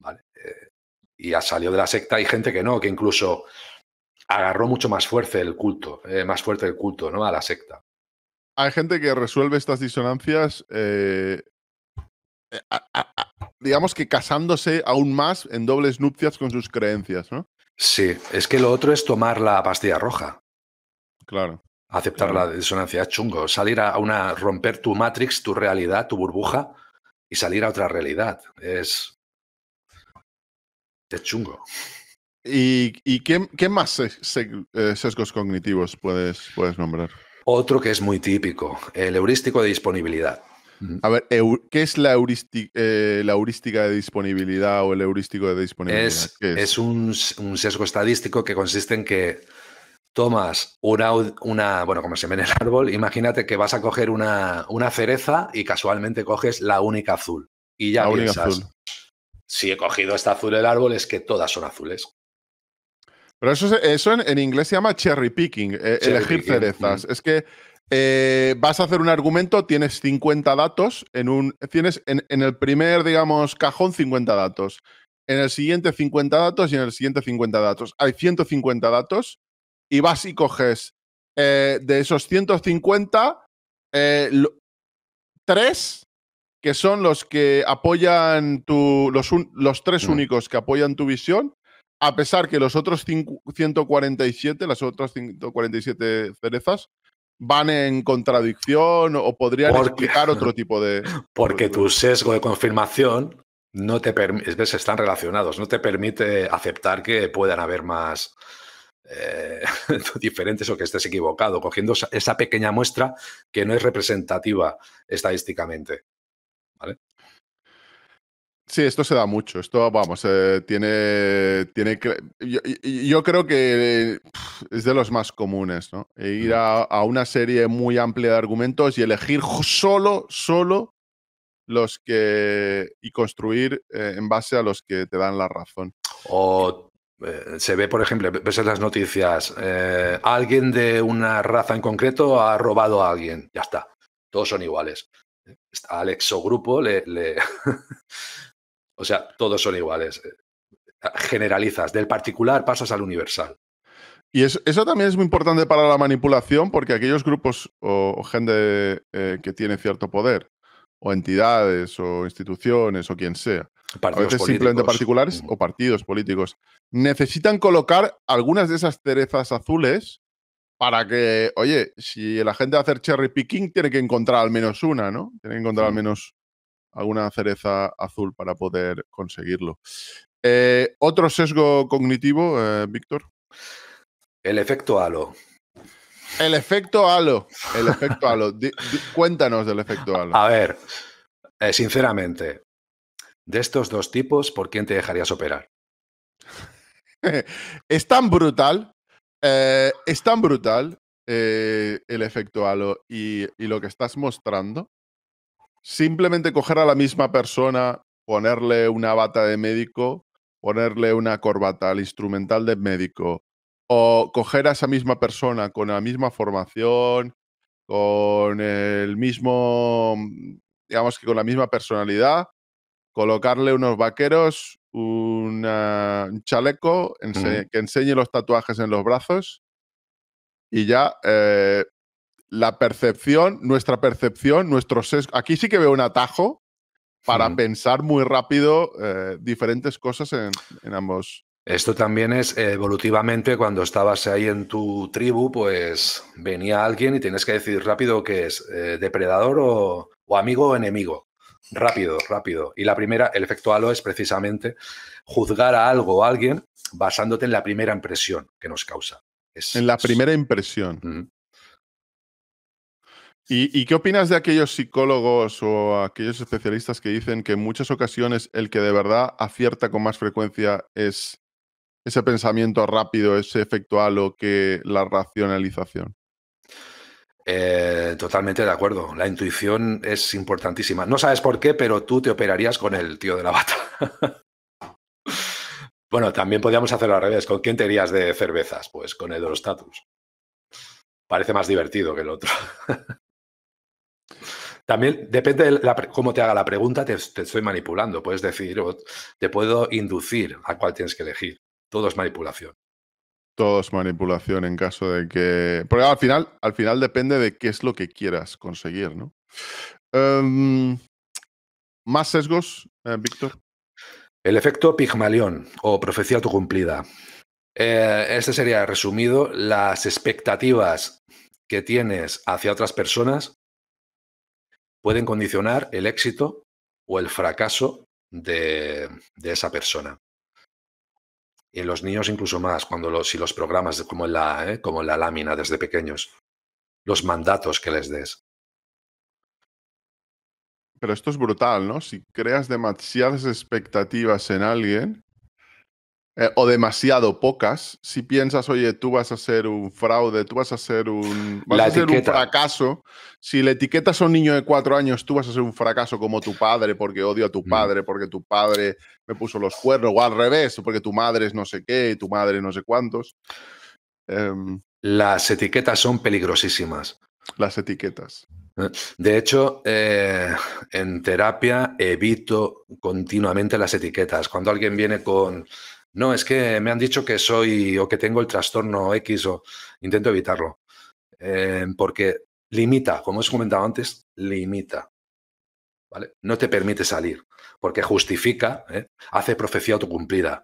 ¿vale? Eh, y salió de la secta. Hay gente que no, que incluso agarró mucho más fuerte el culto, eh, más fuerte el culto, ¿no? A la secta. Hay gente que resuelve estas disonancias, eh, digamos que casándose aún más en dobles nupcias con sus creencias, ¿no? Sí, es que lo otro es tomar la pastilla roja. Claro. Aceptar la disonancia, es chungo. Salir a una, romper tu matrix, tu realidad, tu burbuja, y salir a otra realidad. Es, de chungo. ¿Y, qué, más eh, sesgos cognitivos puedes, puedes nombrar? Otro que es muy típico, el heurístico de disponibilidad. A ver, ¿qué es la, heurística, eh, heurística de disponibilidad o el heurístico de disponibilidad? Es, un, sesgo estadístico que consiste en que tomas una, una, bueno, como se ve en el árbol, imagínate que vas a coger una, cereza y casualmente coges la única azul. Y ya piensas, azul. si he cogido esta azul del árbol es que todas son azules. Pero eso, eso en, inglés se llama cherry picking, eh, elegir cerezas. Es que eh, vas a hacer un argumento, tienes 50 datos, en un, tienes en, en el primer, digamos, cajón 50 datos, en el siguiente 50 datos y en el siguiente 50 datos. Hay 150 datos y vas y coges eh, de esos 150, eh, tres que son los que apoyan tu, los, los tres mm. únicos que apoyan tu visión, a pesar que los otros 147, las otras 147 cerezas, van en contradicción o podrían explicar otro tipo de... Porque tu sesgo de confirmación no te permite, están relacionados, no te permite aceptar que puedan haber más, eh, diferentes o que estés equivocado, cogiendo esa pequeña muestra que no es representativa estadísticamente. ¿Vale? Sí, esto se da mucho. Esto, vamos, eh, tiene. tiene yo, creo que es de los más comunes, ¿no? E ir a, una serie muy amplia de argumentos y elegir solo, solo los que. y construir eh, en base a los que te dan la razón. O eh, se ve, por ejemplo, ves en las noticias, eh, alguien de una raza en concreto ha robado a alguien, ya está, todos son iguales. Al exogrupo le... le... o sea, todos son iguales. Generalizas, del particular pasas al universal. Y eso, también es muy importante para la manipulación porque aquellos grupos o, gente eh, que tiene cierto poder, o entidades, o instituciones, o quien sea, Partidos a veces simplemente particulares o partidos políticos. Necesitan colocar algunas de esas cerezas azules para que, oye, si la gente va a hacer cherry picking, tiene que encontrar al menos una, ¿no? Tiene que encontrar al mm. menos alguna cereza azul para poder conseguirlo. Eh, otro sesgo cognitivo, eh, Víctor. El efecto halo. El efecto halo. El efecto halo. cuéntanos del efecto halo. A ver, eh, sinceramente, de estos dos tipos, ¿por quién te dejarías operar? es tan brutal, eh, es tan brutal eh, el efecto halo y, y, lo que estás mostrando. Simplemente coger a la misma persona, ponerle una bata de médico, ponerle una corbata al instrumental de médico, o coger a esa misma persona con la misma formación, con el mismo, digamos que con la misma personalidad, colocarle unos vaqueros, un chaleco que enseñe los tatuajes en los brazos y ya eh, la percepción, nuestra percepción, nuestro sesgo. Aquí sí que veo un atajo para pensar muy rápido eh, diferentes cosas en, ambos. Esto también es evolutivamente cuando estabas ahí en tu tribu, pues venía alguien y tienes que decidir rápido qué es, eh, depredador o, amigo o enemigo rápido, rápido. Y la primera, el efecto halo es precisamente juzgar a algo o a alguien basándote en la primera impresión que nos causa. en la primera impresión. ¿Y, ¿Y, qué opinas de aquellos psicólogos o aquellos especialistas que dicen que en muchas ocasiones el que de verdad acierta con más frecuencia es ese pensamiento rápido, ese efecto halo que la racionalización? Eh, totalmente de acuerdo. La intuición es importantísima. No sabes por qué, pero tú te operarías con el tío de la bata. bueno, también podríamos hacerlo al revés. ¿Con quién te irías de cervezas? Pues con el de los status. Parece más divertido que el otro. también depende de cómo te haga la pregunta, te, te estoy manipulando. Puedes decir, o te puedo inducir a cuál tienes que elegir. Todo es manipulación. Todo manipulación en caso de que. Porque al final, al final depende de qué es lo que quieras conseguir, ¿no? Em, ¿Más sesgos, eh, Víctor? El efecto Pigmalión o profecía autocumplida. Eh, este sería resumido las expectativas que tienes hacia otras personas pueden condicionar el éxito o el fracaso de esa persona. Y en los niños incluso más, cuando los, si los programas como la, ¿eh? como en la lámina desde pequeños, los mandatos que les des. Pero esto es brutal, ¿no? Si creas demasiadas expectativas en alguien, eh, o demasiado pocas, si piensas, oye, tú vas a ser un fraude, tú vas a ser un, vas a un fracaso, si le etiquetas a un niño de cuatro años, tú vas a ser un fracaso como tu padre porque odio a tu mm. padre, porque tu padre me puso los cuernos, o al revés, porque tu madre es no sé qué tu madre no sé cuántos. Em. las etiquetas son peligrosísimas. Las etiquetas. Eh, de hecho, eh, en terapia evito continuamente las etiquetas. Cuando alguien viene con no, es que me han dicho que soy o que tengo el trastorno X o intento evitarlo. Em, porque limita, como os he comentado antes, limita. ¿vale? No te permite salir, porque justifica, ¿eh? hace profecía autocumplida.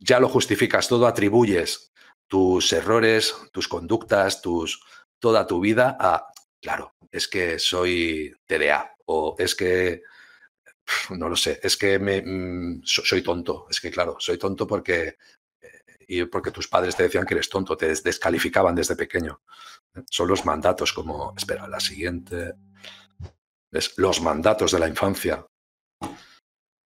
Ya lo justificas todo, atribuyes tus errores, tus conductas, tus, toda tu vida a, claro, es que soy TDA o es que no lo sé, es que me, mm, soy tonto, es que claro, soy tonto porque, eh, y porque tus padres te decían que eres tonto, te descalificaban desde pequeño. Son los mandatos como, espera, la siguiente, es los mandatos de la infancia.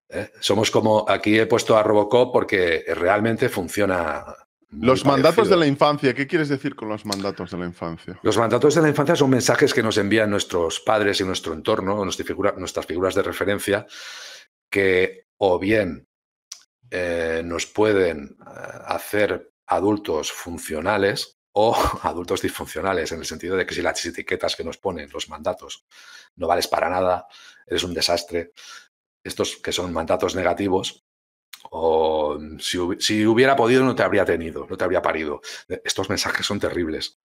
¿Eh? Somos como, aquí he puesto a Robocop porque realmente funciona los mandatos de la infancia, ¿qué quieres decir con los mandatos de la infancia? Los mandatos de la infancia son mensajes que nos envían nuestros padres y nuestro entorno, nuestras figuras de referencia, que o bien eh, nos pueden eh, hacer adultos funcionales o adultos disfuncionales, en el sentido de que si las etiquetas que nos ponen los mandatos no vales para nada, eres un desastre, estos que son mandatos negativos, o si, hubiera podido no te habría tenido, no te habría parido. Eh, estos mensajes son terribles.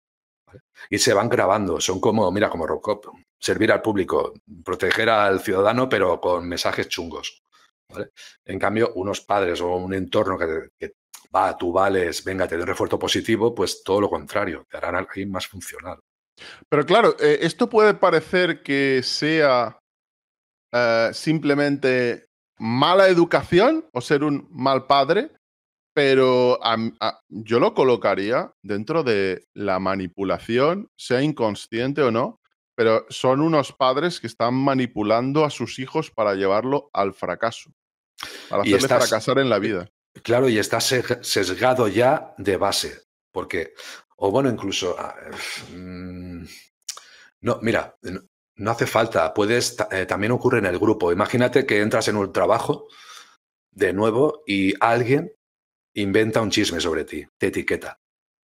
Y se van grabando, son como, mira, como Robocop, servir al público, proteger al ciudadano, pero con mensajes chungos. En cambio, unos padres o un entorno que, va, tú vales, venga, te doy un refuerzo positivo, pues todo lo contrario, te harán alguien más funcional. Pero claro, eh, esto puede parecer que sea eh, simplemente mala educación o ser un mal padre, pero yo lo colocaría dentro de la manipulación, sea inconsciente o no, pero son unos padres que están manipulando a sus hijos para llevarlo al fracaso, para hacerle fracasar en la eh, vida. Claro, y está sesgado ya de base, porque, o bueno, incluso... Ah, eh, mm, no, mira, no hace falta, puedes, eh, también ocurre en el grupo. Imagínate que entras en un trabajo de nuevo y alguien inventa un chisme sobre ti, te etiqueta.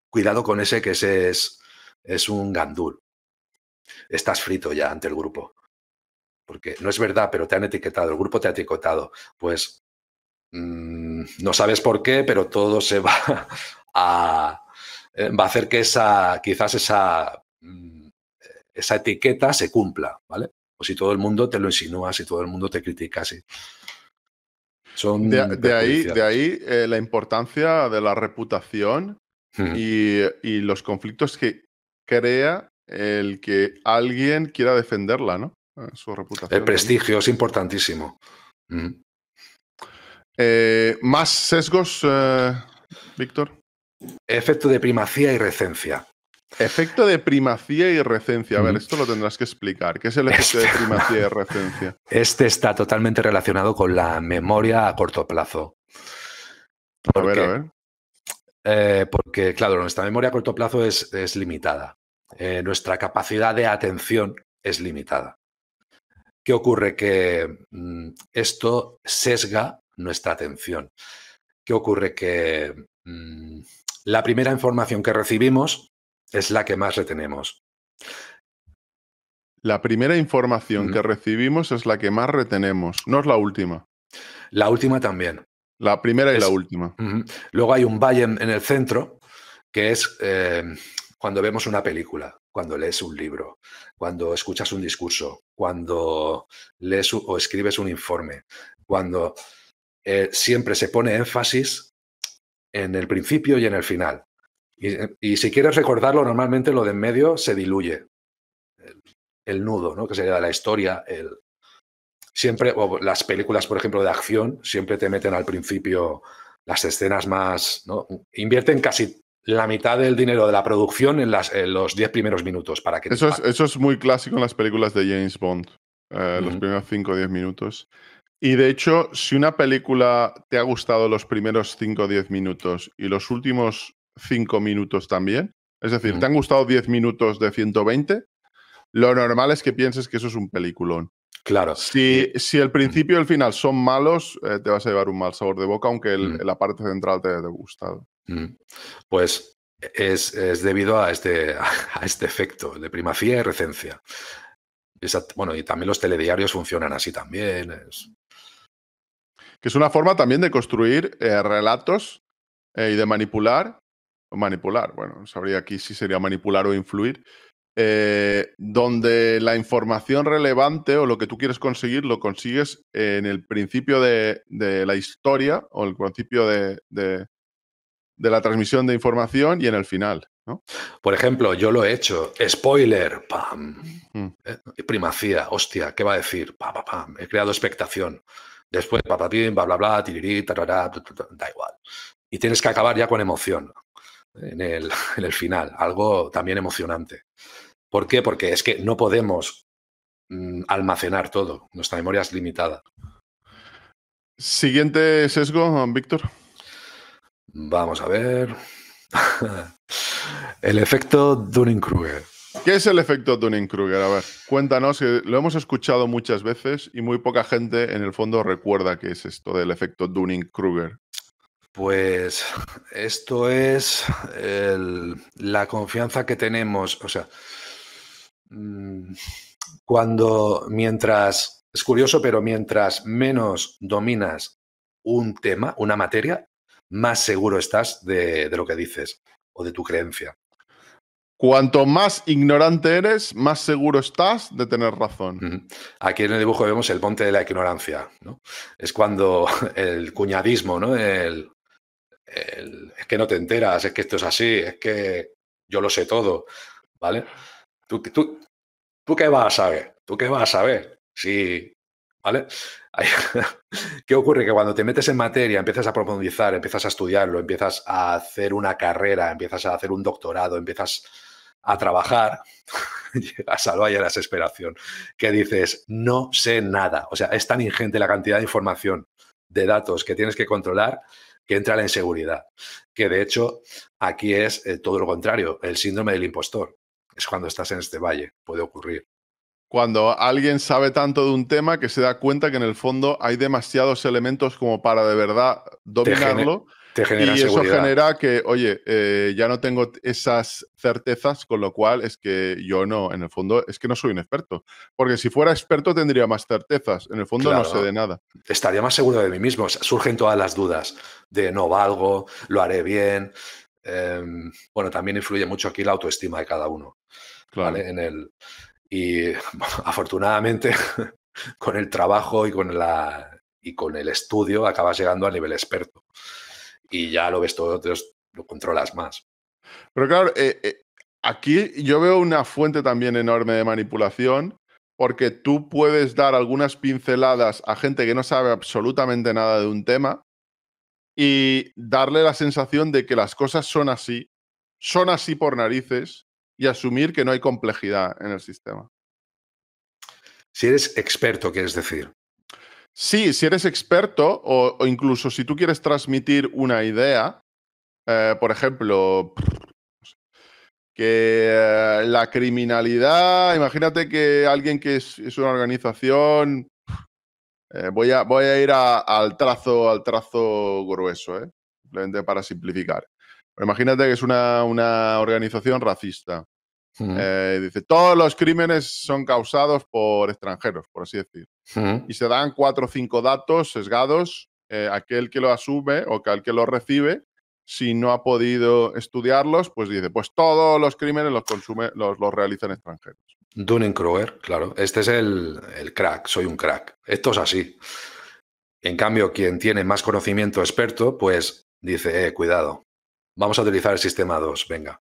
Cuidado con ese que ese es, es un gandul. Estás frito ya ante el grupo. Porque no es verdad, pero te han etiquetado, el grupo te ha etiquetado. Pues mm, no sabes por qué, pero todo se va a, eh, va a hacer que esa, quizás esa mm, esa etiqueta se cumpla, ¿vale? O si todo el mundo te lo insinúa, si todo el mundo te critica, sí. Son de, ahí, de ahí eh, la importancia de la reputación y, los conflictos que crea el que alguien quiera defenderla, ¿no? Eh, su reputación. El prestigio es importantísimo. Mm. Eh, ¿Más sesgos, Víctor? Efecto de primacía y recencia. Efecto de primacía y recencia. A ver, esto lo tendrás que explicar. ¿Qué es el efecto de primacía y recencia? Este está totalmente relacionado con la memoria a corto plazo. A ver, eh, porque, claro, nuestra memoria a corto plazo es, limitada. Eh, nuestra capacidad de atención es limitada. ¿Qué ocurre? Que mm, esto sesga nuestra atención. ¿Qué ocurre? Que mm, la primera información que recibimos es la que más retenemos. La primera información que recibimos es la que más retenemos, no es la última. La última también. La primera y la última. luego hay un valle en, el centro, que es eh, cuando vemos una película, cuando lees un libro, cuando escuchas un discurso, cuando lees o escribes un informe, cuando eh, siempre se pone énfasis en el principio y en el final. Y, si quieres recordarlo, normalmente lo de en medio se diluye. El, nudo, ¿no? Que sería la historia, el, siempre, las películas, por ejemplo, de acción, siempre te meten al principio las escenas más, ¿no? Invierten casi la mitad del dinero de la producción en, las, los 10 primeros minutos para que... Eso es, muy clásico en las películas de James Bond, eh, los primeros 5 o 10 minutos. Y de hecho, si una película te ha gustado los primeros 5 o 10 minutos y los últimos cinco minutos también. Es decir, mm. te han gustado 10 minutos de 120, lo normal es que pienses que eso es un peliculón. Claro. Si, si el mm. principio y el final son malos, eh, te vas a llevar un mal sabor de boca, aunque mm. la parte central te haya gustado. Pues es, debido a este, este efecto de primacía y recencia. bueno, y también los telediarios funcionan así también. Que es una forma también de construir eh, relatos eh, y de manipular manipular. Bueno, sabría aquí si sería manipular o influir. Eh, donde la información relevante o lo que tú quieres conseguir lo consigues en el principio de, de la historia o el principio de, de, la transmisión de información y en el final. Por ejemplo, yo lo he hecho. Spoiler, pam. Mm. Eh, primacía, hostia, ¿qué va a decir? Pam, pam, He creado expectación. Después, papapim, bla, bla, bla, tirirí, da igual. Y tienes que acabar ya con emoción. en el, final, algo también emocionante. ¿Por qué? Porque es que no podemos mm, almacenar todo, nuestra memoria es limitada. Siguiente sesgo, Víctor. Vamos a ver. el efecto Dunning-Kruger. ¿Qué es el efecto Dunning-Kruger? A ver, cuéntanos, lo hemos escuchado muchas veces y muy poca gente en el fondo recuerda qué es esto del efecto Dunning-Kruger. Pues esto es la confianza que tenemos. O sea, mm, cuando mientras, es curioso, pero mientras menos dominas un tema, una materia, más seguro estás de, lo que dices o de tu creencia. Cuanto más ignorante eres, más seguro estás de tener razón. Aquí en el dibujo vemos el monte de la ignorancia, ¿no? Es cuando el cuñadismo, ¿no? El, es que no te enteras, es que esto es así, es que yo lo sé todo, ¿vale? ¿Tú, tú, tú qué vas a saber? ¿Tú qué vas a saber? ¿Sí? ¿vale? ¿Qué ocurre? Que cuando te metes en materia, empiezas a profundizar, empiezas a estudiarlo, empiezas a hacer una carrera, empiezas a hacer un doctorado, empiezas a trabajar, llegas al valle la desesperación, que dices, no sé nada. O sea, es tan ingente la cantidad de información, de datos que tienes que controlar, que entra la inseguridad, que de hecho aquí es eh, todo lo contrario, el síndrome del impostor. Es cuando estás en este valle, puede ocurrir. Cuando alguien sabe tanto de un tema que se da cuenta que en el fondo hay demasiados elementos como para de verdad dominarlo y eso genera que, oye, eh, ya no tengo esas certezas, con lo cual es que yo no, en el fondo, es que no soy un experto. Porque si fuera experto tendría más certezas. En el fondo no sé de nada. Estaría más seguro de mí mismo. Surgen todas las dudas de no valgo, lo haré bien. Em, bueno, también influye mucho aquí la autoestima de cada uno. En el, y afortunadamente, con el trabajo y con, la, y con el estudio acabas llegando a nivel experto y ya lo ves todo, lo controlas más. Pero claro, eh, eh, aquí yo veo una fuente también enorme de manipulación porque tú puedes dar algunas pinceladas a gente que no sabe absolutamente nada de un tema y darle la sensación de que las cosas son así, son así por narices y asumir que no hay complejidad en el sistema. Si eres experto, quieres decir. Sí, si eres experto o, incluso si tú quieres transmitir una idea, eh, por ejemplo, que eh, la criminalidad, imagínate que alguien que es, una organización, eh, voy, a, ir al, trazo, al trazo grueso, simplemente para simplificar. imagínate que es una organización racista. Eh, dice, todos los crímenes son causados por extranjeros, por así decir. Y se dan cuatro o cinco datos sesgados, eh, aquel que lo asume o aquel que lo recibe, si no ha podido estudiarlos, pues dice, pues todos los crímenes los, los, los realizan extranjeros. Dunning-Kruger, claro. Este es el, el crack, soy un crack. Esto es así. En cambio, quien tiene más conocimiento experto, pues dice, eh, cuidado, vamos a utilizar el sistema 2, venga.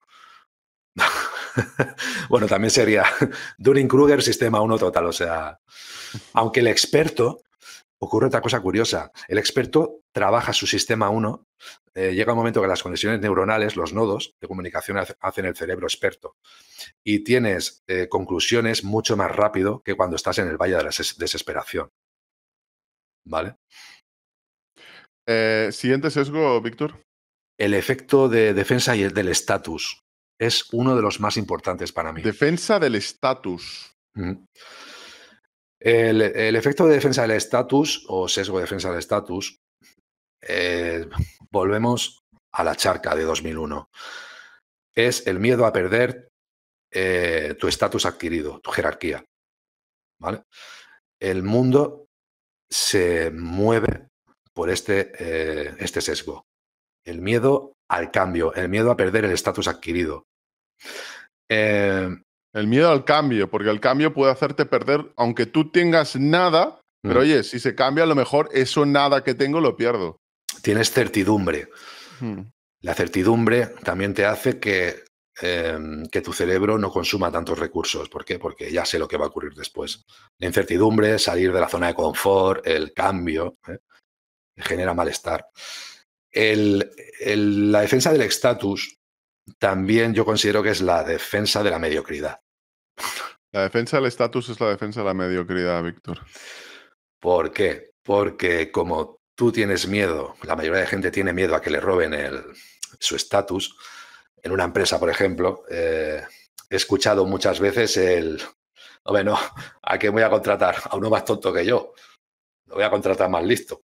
bueno, también sería Dunning-Kruger sistema 1 total, o sea, aunque el experto, ocurre otra cosa curiosa, el experto trabaja su sistema 1, eh, llega un momento que las conexiones neuronales, los nodos de comunicación hacen el cerebro experto y tienes eh, conclusiones mucho más rápido que cuando estás en el valle de la desesperación. ¿Vale? Eh, siguiente sesgo, Víctor. El efecto de defensa y el del estatus es uno de los más importantes para mí. Defensa del estatus. El, efecto de defensa del estatus o sesgo de defensa del estatus, eh, volvemos a la charca de 2001. Es el miedo a perder eh, tu estatus adquirido, tu jerarquía. ¿Vale? El mundo se mueve por este, eh, este sesgo. El miedo al cambio, el miedo a perder el estatus adquirido. Eh, el miedo al cambio, porque el cambio puede hacerte perder, aunque tú tengas nada, pero mm. oye, si se cambia, a lo mejor eso nada que tengo lo pierdo. Tienes certidumbre. Hmm. La certidumbre también te hace que, eh, que tu cerebro no consuma tantos recursos. ¿Por qué? Porque ya sé lo que va a ocurrir después. La incertidumbre, salir de la zona de confort, el cambio, ¿eh? genera malestar. la defensa del estatus también yo considero que es la defensa de la mediocridad. La defensa del estatus es la defensa de la mediocridad, Víctor. ¿Por qué? Porque como tú tienes miedo, la mayoría de gente tiene miedo a que le roben su estatus, en una empresa, por ejemplo, eh, he escuchado muchas veces el, bueno, ¿a qué voy a contratar? A uno más tonto que yo. Lo voy a contratar más listo.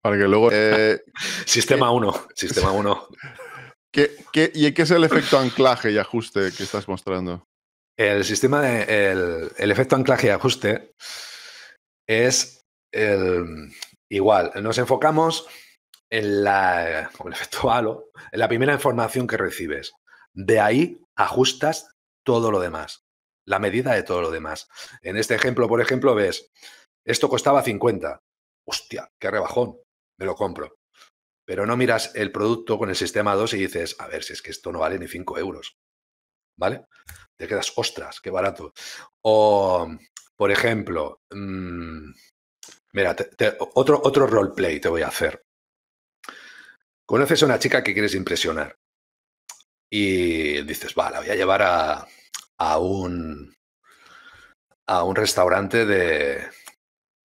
Para que luego... Eh, sistema 1, eh, Sistema 1 y qué es el efecto anclaje y ajuste que estás mostrando? El sistema de, el, efecto anclaje y ajuste es igual. Nos enfocamos en la, como el efecto halo, en la primera información que recibes. De ahí ajustas todo lo demás, la medida de todo lo demás. En este ejemplo, por ejemplo, ves, esto costaba 50. Hostia, qué rebajón, me lo compro pero no miras el producto con el sistema 2 y dices, a ver, si es que esto no vale ni 5 euros. ¿Vale? Te quedas, ostras, qué barato. O, por ejemplo, mm, mira, otro, otro roleplay te voy a hacer. Conoces a una chica que quieres impresionar y dices, va, la voy a llevar a un, a un restaurante de,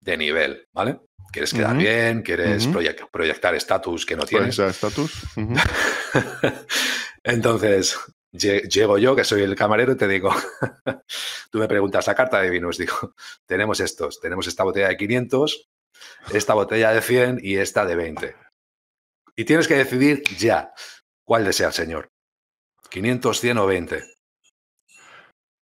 de nivel, ¿vale? Quieres quedar bien, quieres proyectar estatus que no tienes. estatus. estatus? Entonces, llego yo, que soy el camarero, y te digo, tú me preguntas la carta de vinos, digo, tenemos estos, tenemos esta botella de 500, esta botella de 100 y esta de 20. Y tienes que decidir ya cuál desea el señor. 500, 100 o 20.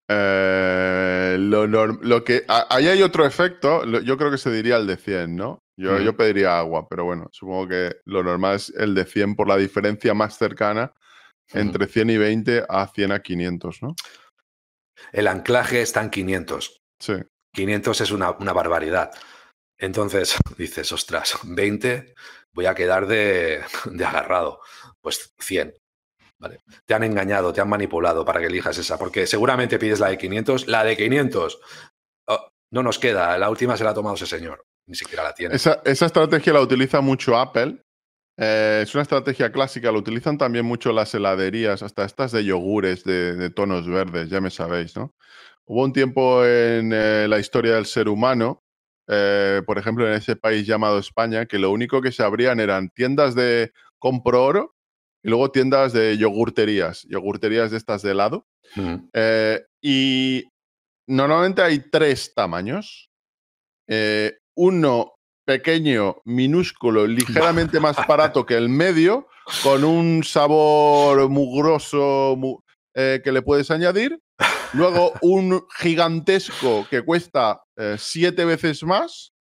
Eh eh, lo, que, ahí hay otro efecto, yo creo que se diría el de 100, ¿no? Yo, pediría agua, pero bueno, supongo que lo normal es el de 100 por la diferencia más cercana entre 100 y 20 a 100 a 500, ¿no? El anclaje está en 500. Sí. 500 es una, barbaridad. Entonces dices, ostras, 20, voy a quedar de agarrado. Pues 100. Te han engañado, te han manipulado para que elijas esa, porque seguramente pides la de 500. La de 500 no nos queda, la última se la ha tomado ese señor, ni siquiera la tiene. Esa, estrategia la utiliza mucho Apple. Eh, es una estrategia clásica, la utilizan también mucho las heladerías, hasta estas de yogures de, tonos verdes, ya me sabéis, ¿no? Hubo un tiempo en eh, la historia del ser humano, eh, por ejemplo, en ese país llamado España, que lo único que se abrían eran tiendas de compro oro y luego tiendas de yogurterías, yogurterías de estas de helado. Eh, y normalmente hay tres tamaños. Eh, uno pequeño, minúsculo, ligeramente más barato que el medio, con un sabor mugroso eh, que le puedes añadir. Luego un gigantesco que cuesta siete veces más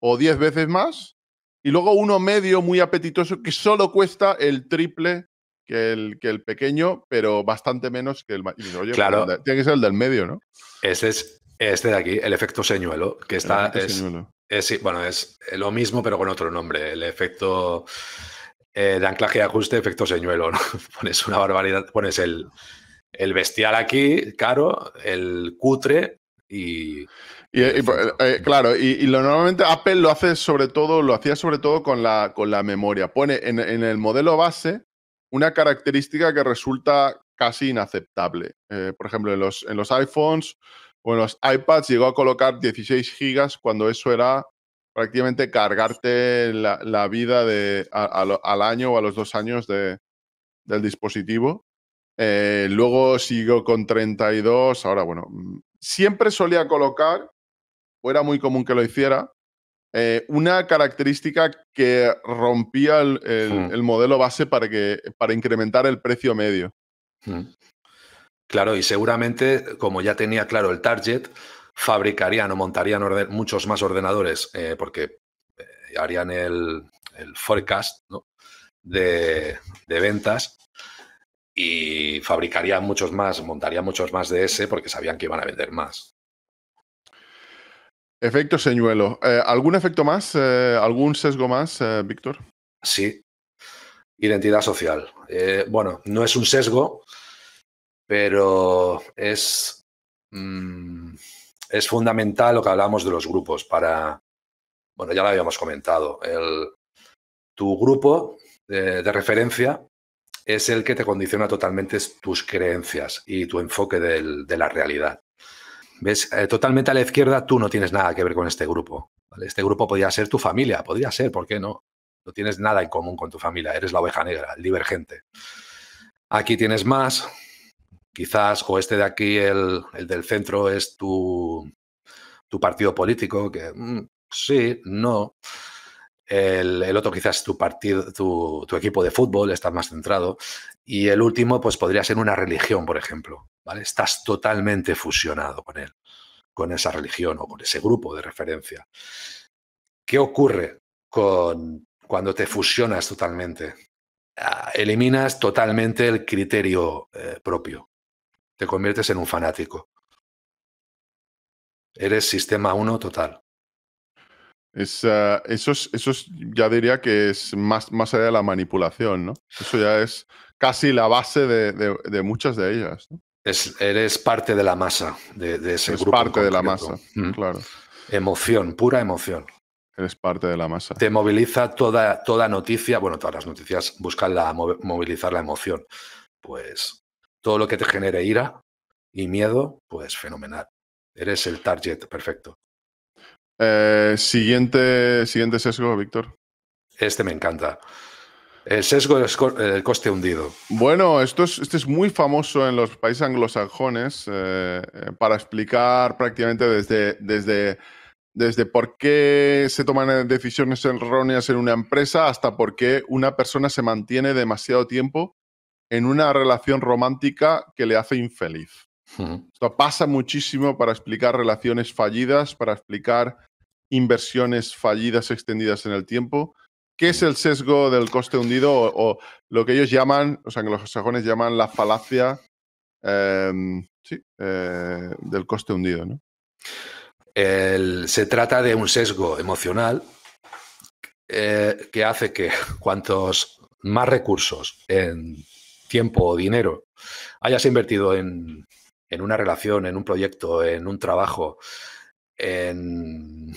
o diez veces más y luego uno medio muy apetitoso que solo cuesta el triple que el, que el pequeño, pero bastante menos que el pues Claro. tiene que ser el del medio, ¿no? Este es este de aquí, el efecto señuelo, que está... Es, bueno, es eh, lo mismo pero con otro nombre, el efecto eh, de anclaje y ajuste, efecto señuelo. Pones una barbaridad, pones el bestial aquí, caro, el cutre y... Eh, eh, claro, y, lo, normalmente Apple lo hace sobre todo, lo hacía sobre todo con la, con la memoria. Pone en, el modelo base una característica que resulta casi inaceptable. Eh, por ejemplo, en los, en los iPhones o en los iPads llegó a colocar 16 gigas cuando eso era prácticamente cargarte la, vida de, al año o a los dos años de, del dispositivo. luego siguió con 32, ahora bueno, mm, siempre solía colocar o era muy común que lo hiciera, eh, una característica que rompía hmm. el, modelo base para, que, para incrementar el precio medio. Hmm. Claro, y seguramente, como ya tenía claro el target, fabricarían o montarían muchos más ordenadores eh, porque eh, harían el, forecast de, de, ventas y fabricarían muchos más, montarían muchos más de ese porque sabían que iban a vender más. Efecto señuelo. Eh, ¿Algún efecto más? Eh, ¿Algún sesgo más, eh, Víctor? Sí. Identidad social. bueno, no es un sesgo, pero es, mm, es fundamental lo que hablamos de los grupos para, bueno, ya lo habíamos comentado, tu grupo de, referencia es el que te condiciona totalmente tus creencias y tu enfoque de la realidad. ¿Ves? Eh, totalmente a la izquierda, tú no tienes nada que ver con este grupo. Este grupo podría ser tu familia, podría ser, ¿por qué no? No tienes nada en común con tu familia, eres la oveja negra, el divergente. Aquí tienes más, quizás, o este de aquí, el, del centro, es tu, tu partido político, que mm, sí, no. El, otro quizás tu partido, tu, tu, equipo de fútbol, estás más centrado. Y el último, pues podría ser una religión, por ejemplo. ¿vale? Estás totalmente fusionado con él, con esa religión o con ese grupo de referencia. ¿Qué ocurre con, cuando te fusionas totalmente? Ah, eliminas totalmente el criterio eh, propio. Te conviertes en un fanático. Eres sistema uno total. Eh, eso, eso ya diría que es más, más allá de la manipulación, ¿no? Eso ya es casi la base de, muchas de ellas. Es, eres parte de la masa, de, ese grupo. parte de la masa, claro. Emoción, pura emoción. Eres parte de la masa. Te moviliza toda, toda noticia, bueno, todas las noticias buscan la, movilizar la emoción. Pues todo lo que te genere ira y miedo, pues fenomenal. Eres el target perfecto. Eh, siguiente, siguiente sesgo, Víctor. Este me encanta. El sesgo del coste hundido. Bueno, esto es, esto es muy famoso en los países anglosajones eh, eh, para explicar prácticamente desde, desde, por qué se toman decisiones erróneas en una empresa hasta por qué una persona se mantiene demasiado tiempo en una relación romántica que le hace infeliz. Esto pasa muchísimo para explicar relaciones fallidas, para explicar inversiones fallidas extendidas en el tiempo ¿Qué es el sesgo del coste hundido o, lo que ellos llaman, o sea, que los sajones llaman la falacia em, eh, del coste hundido? se trata de un sesgo emocional eh, que hace que cuantos más recursos en tiempo o dinero hayas invertido en una relación, en un proyecto, en un trabajo, en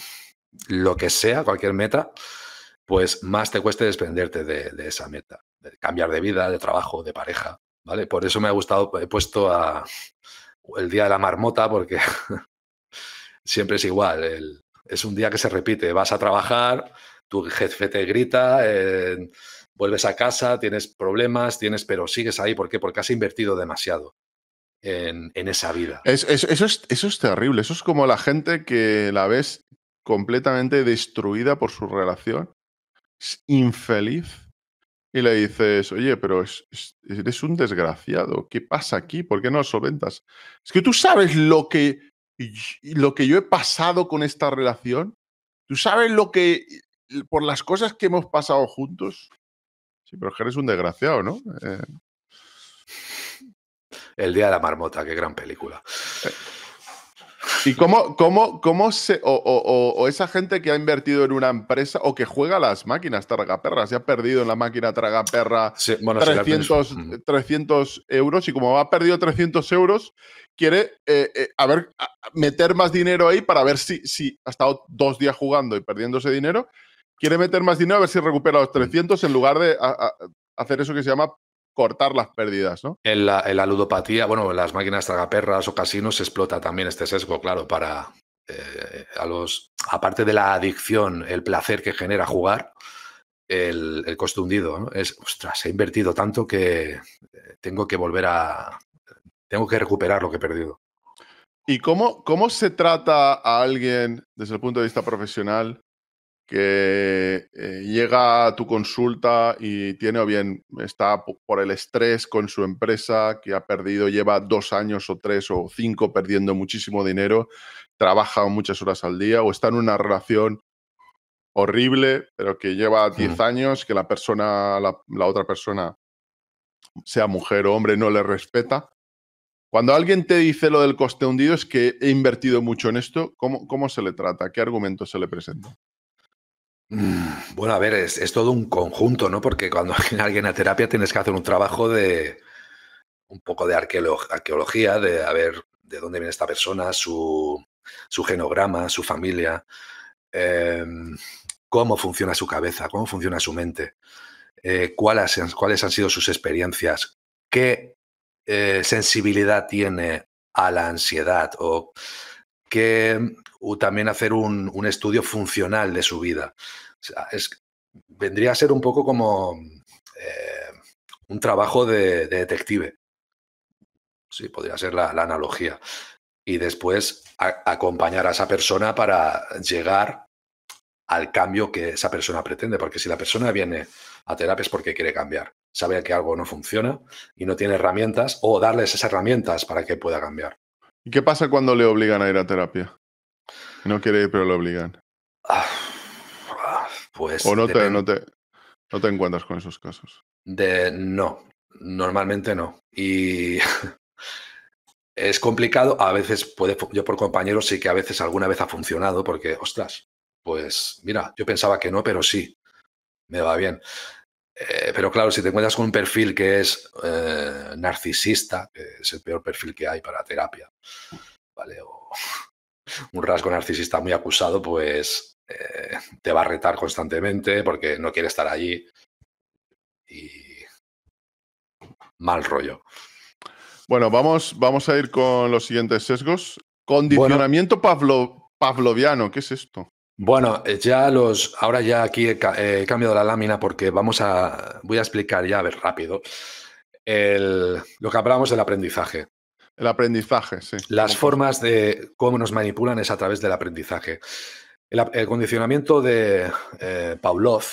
lo que sea, cualquier meta, pues más te cueste desprenderte de, esa meta, de cambiar de vida, de trabajo, de pareja, ¿vale? Por eso me ha gustado, he puesto a el día de la marmota, porque siempre es igual, es un día que se repite, vas a trabajar, tu jefe te grita, eh, vuelves a casa, tienes problemas, tienes, pero sigues ahí, ¿por qué? Porque has invertido demasiado. En, esa vida. eso, es, eso es terrible. Eso es como la gente que la ves completamente destruida por su relación infeliz y le dices, oye, pero eres un desgraciado, ¿qué pasa aquí? ¿Por qué no lo solventas? Es que tú sabes lo que, lo que yo he pasado con esta relación, tú sabes lo que, por las cosas que hemos pasado juntos. Sí, pero eres un desgraciado, ¿no? Eh. El Día de la Marmota, qué gran película. Eh, ¿Y cómo, cómo, cómo se. O, esa gente que ha invertido en una empresa o que juega las máquinas tragaperras, se ha perdido en la máquina tragaperra perra, 300, euros y como ha perdido 300 euros, quiere eh, eh, a ver, meter más dinero ahí para ver si, si ha estado dos días jugando y perdiendo ese dinero. Quiere meter más dinero a ver si recupera los 300 en lugar de hacer eso que se llama cortar las pérdidas, ¿no? En eh, la, ludopatía, bueno, en las máquinas tragaperras o casinos se explota también este sesgo, claro, para eh, a los, aparte de la adicción, el placer que genera jugar, el, el hundido, ¿no? Es, ostras, he invertido tanto que eh, tengo que volver a, tengo que recuperar lo que he perdido. ¿Y cómo, cómo se trata a alguien desde el punto de vista profesional que eh, llega a tu consulta y tiene o bien está por el estrés con su empresa que ha perdido, lleva dos años o tres o cinco perdiendo muchísimo dinero, trabaja muchas horas al día o está en una relación horrible, pero que lleva diez años, que la persona, otra persona, sea mujer o hombre, no le respeta. Cuando alguien te dice lo del coste hundido es que he invertido mucho en esto, ¿cómo, cómo se le trata? ¿Qué argumento se le presenta? Mm, bueno, a ver, es, todo un conjunto, ¿no? Porque cuando alguien a terapia tienes que hacer un trabajo de un poco de arqueología, de a ver de dónde viene esta persona, su, genograma, su familia, em, cómo funciona su cabeza, cómo funciona su mente, eh, cuáles, han sido sus experiencias, qué eh, sensibilidad tiene a la ansiedad o que también hacer un, estudio funcional de su vida. vendría a ser un poco como eh, un trabajo de, detective. Sí, podría ser la, analogía. Y después acompañar a esa persona para llegar al cambio que esa persona pretende. Porque si la persona viene a terapia es porque quiere cambiar, sabe que algo no funciona y no tiene herramientas, o darles esas herramientas para que pueda cambiar. ¿Y qué pasa cuando le obligan a ir a terapia? No quiere ir, pero le obligan. Ah, pues. O no te, encuentras con esos casos. De no, normalmente no. Y es complicado. A veces puede, yo por compañeros sí que a veces alguna vez ha funcionado porque, ostras, pues mira, yo pensaba que no, pero sí, me va bien. Eh, pero claro, si te encuentras con un perfil que es eh, narcisista, que es el peor perfil que hay para terapia, ¿vale? O un rasgo narcisista muy acusado, pues eh, te va a retar constantemente porque no quiere estar allí y mal rollo. Bueno, vamos, vamos a ir con los siguientes sesgos. Condicionamiento pavloviano, ¿qué es esto? Bueno, eh, ya los. Ahora ya aquí he, cambiado la lámina porque vamos a. Voy a explicar ya, a ver, rápido. El, lo que hablábamos del aprendizaje. El aprendizaje, sí. Las formas de cómo nos manipulan es a través del aprendizaje. El, condicionamiento de eh, Pavlov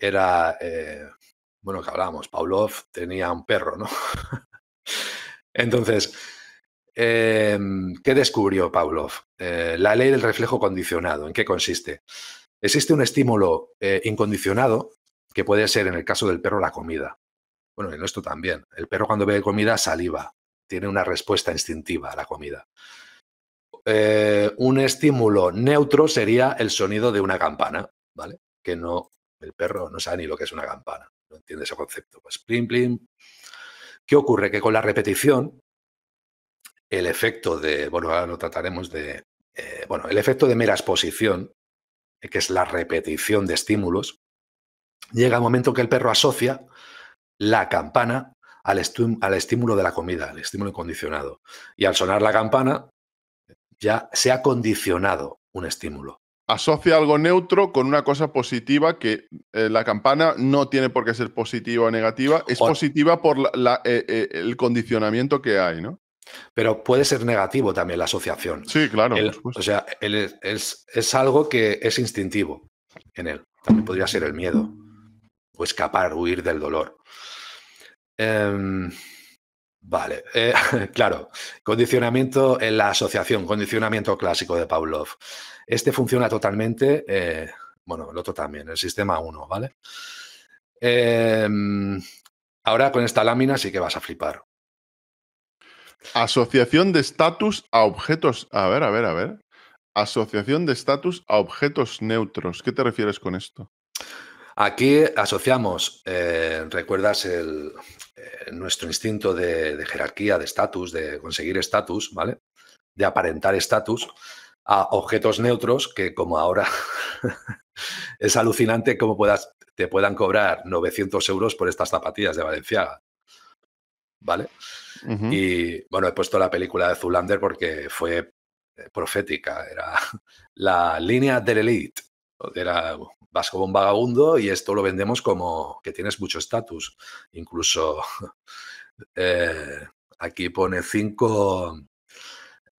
era. Eh, bueno, que hablábamos, Pavlov tenía un perro, ¿no? Entonces, Em, ¿Qué descubrió Pavlov? Eh, la ley del reflejo condicionado. ¿En qué consiste? Existe un estímulo eh, incondicionado que puede ser, en el caso del perro, la comida. Bueno, en esto también. El perro cuando ve comida saliva, tiene una respuesta instintiva a la comida. Eh, un estímulo neutro sería el sonido de una campana, ¿vale? Que no, el perro no sabe ni lo que es una campana, no entiende ese concepto. Pues plim, ¿Qué ocurre? Que con la repetición el efecto de, bueno, ahora lo trataremos de, eh, bueno, el efecto de mera exposición, eh, que es la repetición de estímulos, llega el momento que el perro asocia la campana al, estímulo de la comida, al estímulo incondicionado. Y al sonar la campana, ya se ha condicionado un estímulo. Asocia algo neutro con una cosa positiva que eh, la campana no tiene por qué ser positiva o negativa, es positiva por el condicionamiento que hay, ¿no? Pero puede ser negativo también la asociación. Sí, claro. o sea, es, algo que es instintivo en él. También podría ser el miedo o escapar, huir del dolor. Em, vale, eh, claro. Condicionamiento en la asociación, condicionamiento clásico de Pavlov. Este funciona totalmente, eh, bueno, el otro también, el sistema 1, ¿vale? Em, ahora con esta lámina sí que vas a flipar. Asociación de estatus a objetos. A ver, a ver, a ver. Asociación de estatus a objetos neutros. ¿Qué te refieres con esto? Aquí asociamos, eh, recuerdas el, eh, nuestro instinto de, jerarquía, de estatus, de conseguir estatus, ¿vale? De aparentar estatus a objetos neutros que como ahora es alucinante cómo puedas, te puedan cobrar 900 euros por estas zapatillas de Valenciaga, ¿vale? Y bueno, he puesto la película de Zulander porque fue eh, profética, era la línea del elite. Era vas como un vagabundo y esto lo vendemos como que tienes mucho estatus. Incluso eh, aquí pone cinco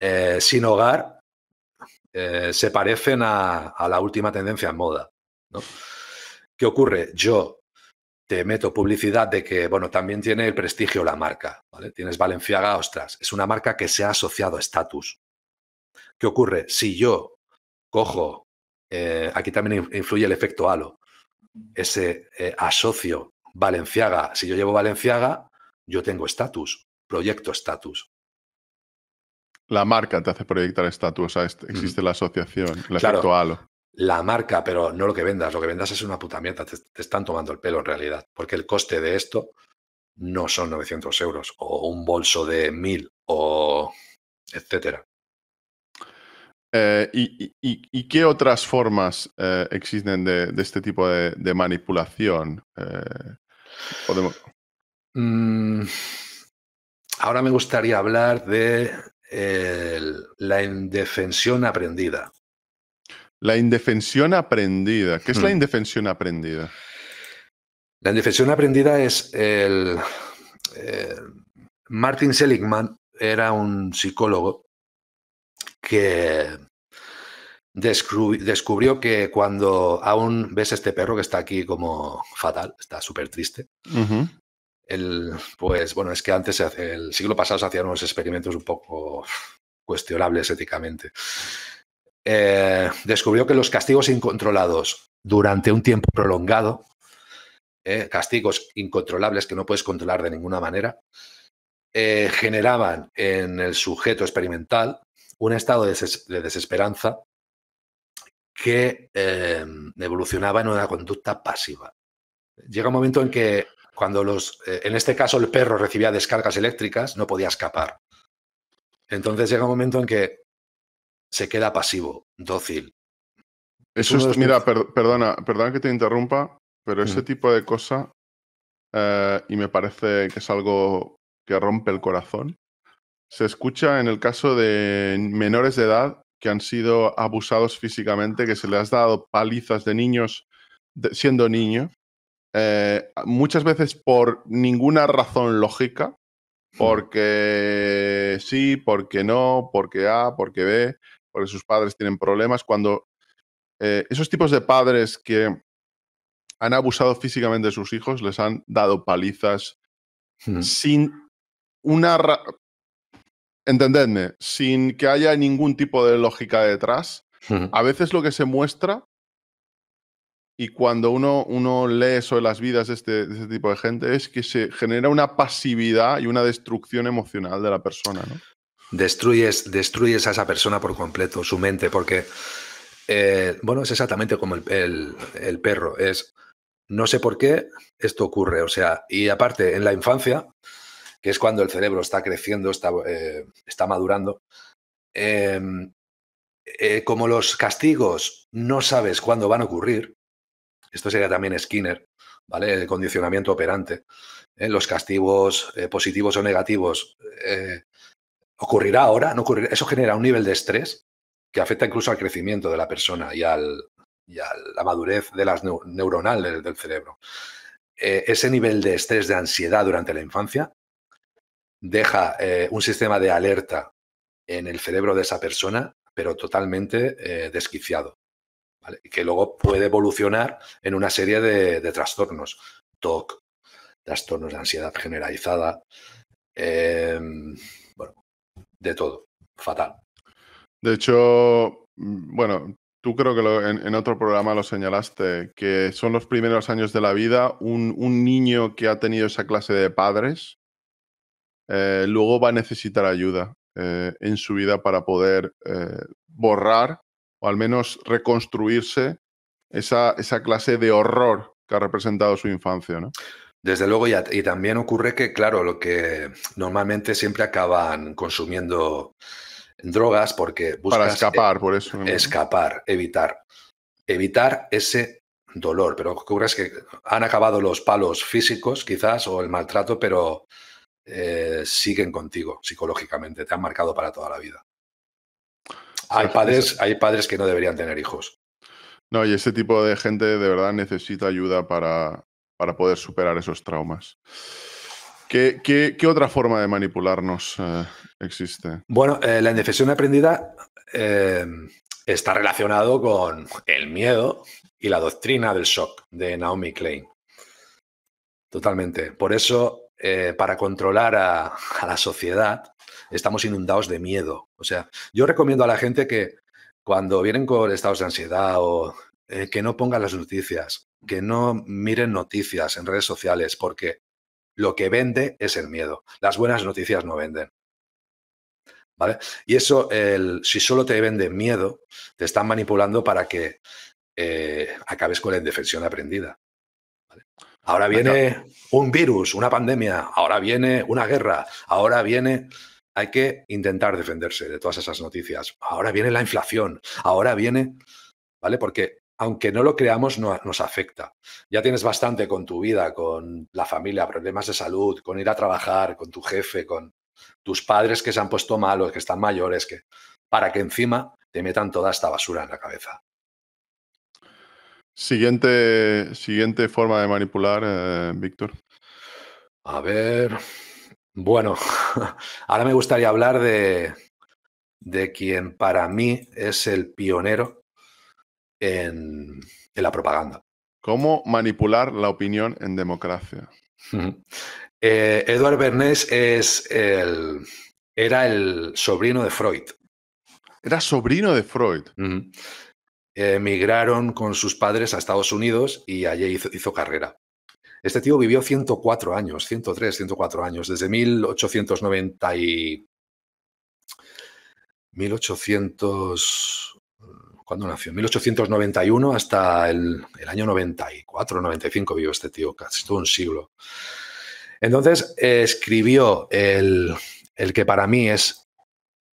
eh, sin hogar se parecen a, la última tendencia en moda. ¿Qué ocurre? Yo te meto publicidad de que, bueno, también tiene el prestigio la marca, ¿vale? Tienes Valenciaga, ostras, es una marca que se ha asociado a estatus. ¿Qué ocurre? Si yo cojo, eh, aquí también influye el efecto halo, ese eh, asocio Valenciaga, si yo llevo Valenciaga, yo tengo estatus, proyecto estatus. La marca te hace proyectar estatus, existe la asociación, el efecto halo la marca, pero no lo que vendas. Lo que vendas es una puta mierda. Te, están tomando el pelo en realidad, porque el coste de esto no son 900 euros o un bolso de 1000 o etcétera. Eh, y, qué otras formas eh, existen de, este tipo de, manipulación? Eh, podemos... Mm, ahora me gustaría hablar de la indefensión aprendida. La indefensión aprendida. ¿Qué es la hmm. indefensión aprendida? La indefensión aprendida es el... Eh, Martin Seligman era un psicólogo que descubrió que cuando aún ves este perro que está aquí como fatal, está súper triste, el, pues bueno, es que antes, el siglo pasado se hacían unos experimentos un poco cuestionables éticamente. Eh, descubrió que los castigos incontrolados durante un tiempo prolongado, eh, castigos incontrolables que no puedes controlar de ninguna manera, eh, generaban en el sujeto experimental un estado de, de desesperanza que evolucionaba en una conducta pasiva. Llega un momento en que cuando los, en este caso el perro recibía descargas eléctricas, no podía escapar. Entonces llega un momento en que se queda pasivo, dócil. Eso es, mira, perdona, perdona que te interrumpa, pero ese tipo de cosa, eh, y me parece que es algo que rompe el corazón, se escucha en el caso de menores de edad que han sido abusados físicamente, que se les has dado palizas de niños siendo niños, eh, muchas veces por ninguna razón lógica, porque sí, porque no, porque A, porque B, porque sus padres tienen problemas, cuando eh, esos tipos de padres que han abusado físicamente de sus hijos, les han dado palizas sin una... Entendedme, sin que haya ningún tipo de lógica detrás. A veces lo que se muestra y cuando uno, uno lee sobre las vidas de este, de este, tipo de gente es que se genera una pasividad y una destrucción emocional de la persona. ¿no? Destruyes, destruyes a esa persona por completo, su mente, porque, eh, bueno, es exactamente como el, perro, es, no sé por qué esto ocurre, o sea, y aparte, en la infancia, que es cuando el cerebro está creciendo, está, eh, está madurando, em, eh, como los castigos no sabes cuándo van a ocurrir, esto sería también Skinner, ¿vale? El condicionamiento operante. los castigos positivos o negativos ocurrirá ahora, no ocurrirá. Eso genera un nivel de estrés que afecta incluso al crecimiento de la persona y, al, a la madurez de las neuronales del, cerebro. Eh, ese nivel de estrés, de ansiedad durante la infancia, deja eh, un sistema de alerta en el cerebro de esa persona, pero totalmente eh, desquiciado, que luego puede evolucionar en una serie de, de trastornos, TOC, trastornos de ansiedad generalizada, em, de todo. Fatal. De hecho, mm, bueno, tú creo que en, otro programa lo señalaste, que son los primeros años de la vida, un, niño que ha tenido esa clase de padres, eh, luego va a necesitar ayuda eh, en su vida para poder eh, borrar o al menos reconstruirse esa, esa clase de horror que ha representado su infancia, ¿no? Desde luego, y, también ocurre que, claro, lo que normalmente siempre acaban consumiendo drogas porque buscan... Para eh, escapar, por eso. Escapar, evitar. Evitar ese dolor. Pero ocurre que han acabado los palos físicos, quizás, o el maltrato, pero eh, siguen contigo psicológicamente. Te han marcado para toda la vida. Hay padres, hay padres que no deberían tener hijos. No, y ese tipo de gente de verdad necesita ayuda para para poder superar esos traumas. ¿Qué, otra forma de manipularnos eh, existe? Bueno, eh, la indefensión aprendida eh, está relacionado con el miedo y la doctrina del shock de Naomi Klein. Totalmente. Por eso, para controlar a, la sociedad, estamos inundados de miedo. O sea, yo recomiendo a la gente que cuando vienen con estados de ansiedad o que no pongan las noticias, que no miren noticias en redes sociales, porque lo que vende es el miedo. Las buenas noticias no venden. ¿Vale? Y eso, el, si solo te vende miedo, te están manipulando para que eh, acabes con la indefensión aprendida. Ahora viene un virus, una pandemia, ahora viene una guerra, ahora viene... Hay que intentar defenderse de todas esas noticias. Ahora viene la inflación, ahora viene... ¿Vale? Porque aunque no lo creamos, no, nos afecta. Ya tienes bastante con tu vida, con la familia, problemas de salud, con ir a trabajar, con tu jefe, con tus padres que se han puesto malos, que están mayores, que para que encima te metan toda esta basura en la cabeza. Siguiente, siguiente forma de manipular, eh, Víctor. A ver, bueno, ahora me gustaría hablar de, de quien para mí es el pionero en, la propaganda. ¿Cómo manipular la opinión en democracia? Eh, Edward Bernays es el, era el sobrino de Freud. Era sobrino de Freud. Emigraron con sus padres a Estados Unidos y allí hizo, hizo carrera. Este tío vivió 104 años, 103, 104 años, desde 1890 y... 1800 cuando nació, en 1891 hasta el, año 94, 95 vivió este tío, casi todo un siglo. Entonces eh, escribió el, que para mí es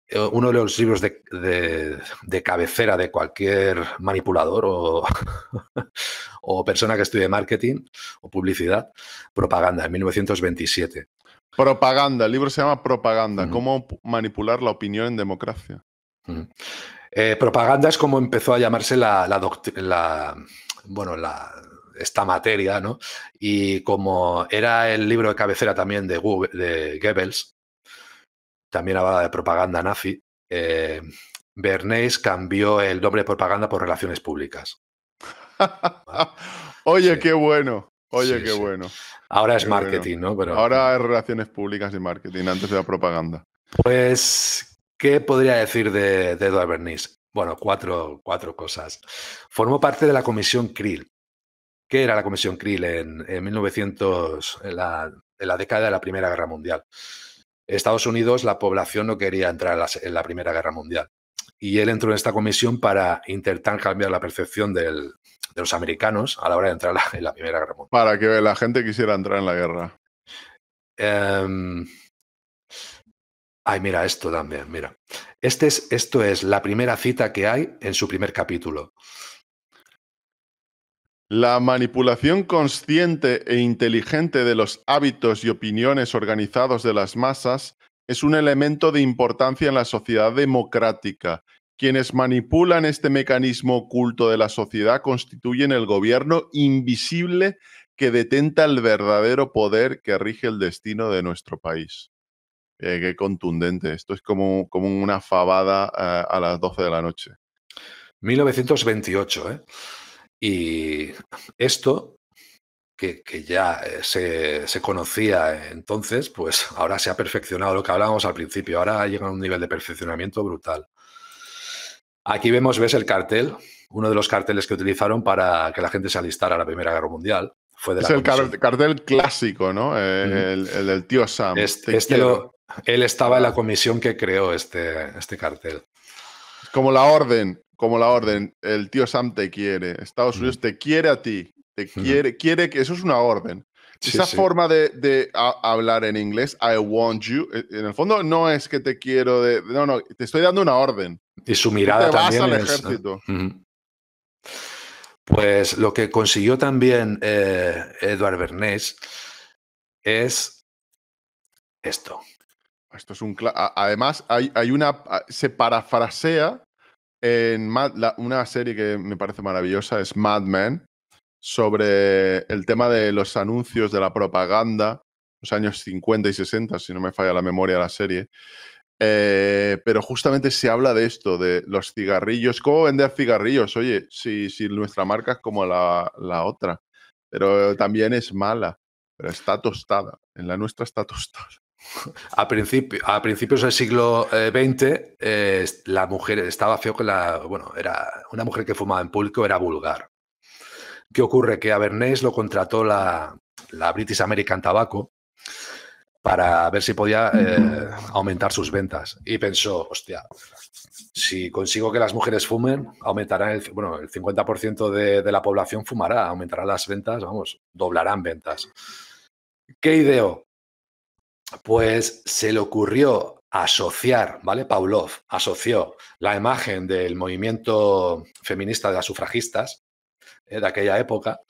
eh, uno de los libros de, cabecera de cualquier manipulador o, persona que estudie marketing o publicidad, Propaganda, en 1927. Propaganda, el libro se llama Propaganda, cómo manipular la opinión en democracia. Eh, propaganda es como empezó a llamarse la, la, bueno, la, esta materia, ¿no? Y como era el libro de cabecera también de, Goebbels, también hablaba de propaganda nazi, eh, Bernays cambió el nombre de propaganda por relaciones públicas. Oye, qué bueno. Oye, qué bueno. Ahora es marketing, ¿no? Pero, Ahora es relaciones públicas y marketing, antes era propaganda. Pues ¿Qué podría decir de, de Bernice? Bueno, cuatro, cosas. Formó parte de la Comisión Krill. ¿Qué era la Comisión Krill en, 1900, en la, década de la Primera Guerra Mundial? Estados Unidos, la población no quería entrar en la, Primera Guerra Mundial. Y él entró en esta comisión para intentar cambiar la percepción de los americanos a la hora de entrar en la Primera Guerra Mundial. Para que la gente quisiera entrar en la guerra. Em, Ay, mira esto también, mira. Este es, esto es la primera cita que hay en su primer capítulo. La manipulación consciente e inteligente de los hábitos y opiniones organizados de las masas es un elemento de importancia en la sociedad democrática. Quienes manipulan este mecanismo oculto de la sociedad constituyen el gobierno invisible que detenta el verdadero poder que rige el destino de nuestro país. Eh, qué contundente. Esto es como, como una fabada eh, a, las 12 de la noche. 1928, ¿eh? Y esto, que, ya eh, se, conocía entonces, pues ahora se ha perfeccionado lo que hablábamos al principio. Ahora llega a un nivel de perfeccionamiento brutal. Aquí vemos, ves el cartel, uno de los carteles que utilizaron para que la gente se alistara a la Primera Guerra Mundial. Fue es el cartel clásico, ¿no? El, del tío Sam. este lo, él estaba en la comisión que creó este, este cartel. Como la orden, como la orden. El tío Sam te quiere. Estados Unidos te quiere a ti. Te quiere, quiere que. Eso es una orden. Esa forma de, hablar en inglés, I want you, eh, en el fondo no es que te quiero de. No, no, te estoy dando una orden. Y su mirada también. es, Pues lo que consiguió también eh, Edward Bernays es esto. Esto es un. Además, hay, una. Se parafrasea en una serie que me parece maravillosa, es Mad Men, sobre el tema de los anuncios, de la propaganda, los años 50 y 60, si no me falla la memoria de la serie. Eh, pero justamente se habla de esto, de los cigarrillos. ¿Cómo vender cigarrillos? Oye, si, si nuestra marca es como la, la otra, pero también es mala, pero está tostada. En la nuestra está tostada. A, principios del siglo XX, eh, eh, la mujer estaba feo que la. Bueno, era una mujer que fumaba en público era vulgar. ¿Qué ocurre? Que a Bernays lo contrató la, British American Tobacco para ver si podía eh, aumentar sus ventas. Y pensó, hostia, si consigo que las mujeres fumen, aumentará el, bueno, el 50% de, de, la población fumará, aumentará las ventas, vamos, doblarán ventas. ¿Qué ideó? pues se le ocurrió asociar, ¿vale? Pavlov asoció la imagen del movimiento feminista de las sufragistas ¿eh? de aquella época.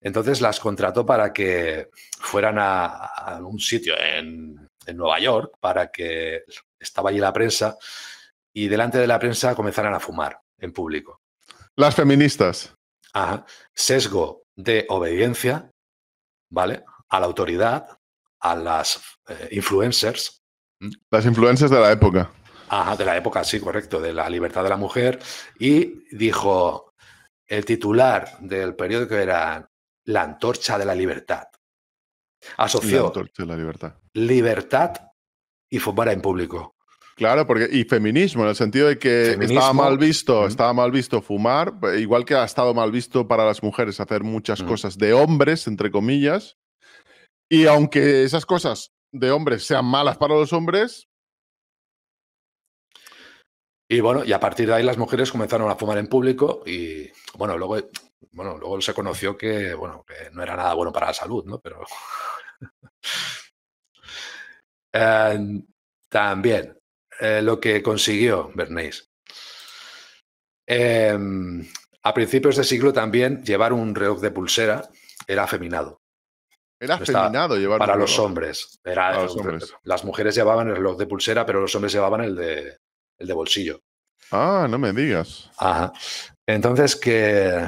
Entonces las contrató para que fueran a, un sitio en, en, Nueva York, para que estaba allí la prensa, y delante de la prensa comenzaran a fumar en público. Las feministas. Ajá. Sesgo de obediencia, ¿vale? A la autoridad, a las eh, influencers. Las influencers de la época. Ajá, de la época, sí, correcto, de la libertad de la mujer. Y dijo, el titular del periódico era La antorcha de la libertad. Asoció la antorcha de la libertad. libertad y fumar en público. Claro, porque y feminismo, en el sentido de que estaba mal visto, estaba mal visto fumar, igual que ha estado mal visto para las mujeres hacer muchas cosas de hombres, entre comillas, y aunque esas cosas de hombres sean malas para los hombres. Y bueno, y a partir de ahí las mujeres comenzaron a fumar en público y bueno, luego, bueno, luego se conoció que, bueno, que no era nada bueno para la salud, ¿no? Pero. Em, también, eh, lo que consiguió Bernays. Em, a principios de siglo también llevar un reloj de pulsera era afeminado. Era feminado llevar Para los hombres. Las mujeres llevaban el reloj de pulsera, pero los hombres llevaban el de, el de bolsillo. Ah, no me digas. Entonces que.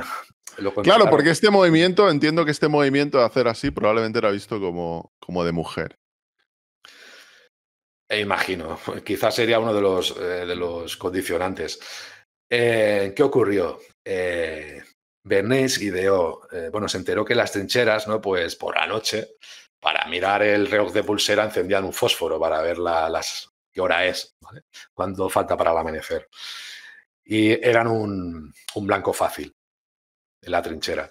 claro, porque este movimiento, entiendo que este movimiento de hacer así probablemente era visto como, como de mujer. E imagino, quizás sería uno de los, eh, de los condicionantes. Eh, ¿Qué ocurrió? Eh, Bernays e ideó, eh, bueno, se enteró que las trincheras, ¿no? Pues por la noche, para mirar el reloj de pulsera, encendían un fósforo para ver las, qué hora es, ¿vale? cuándo falta para el amanecer. Y eran un, blanco fácil en la trinchera.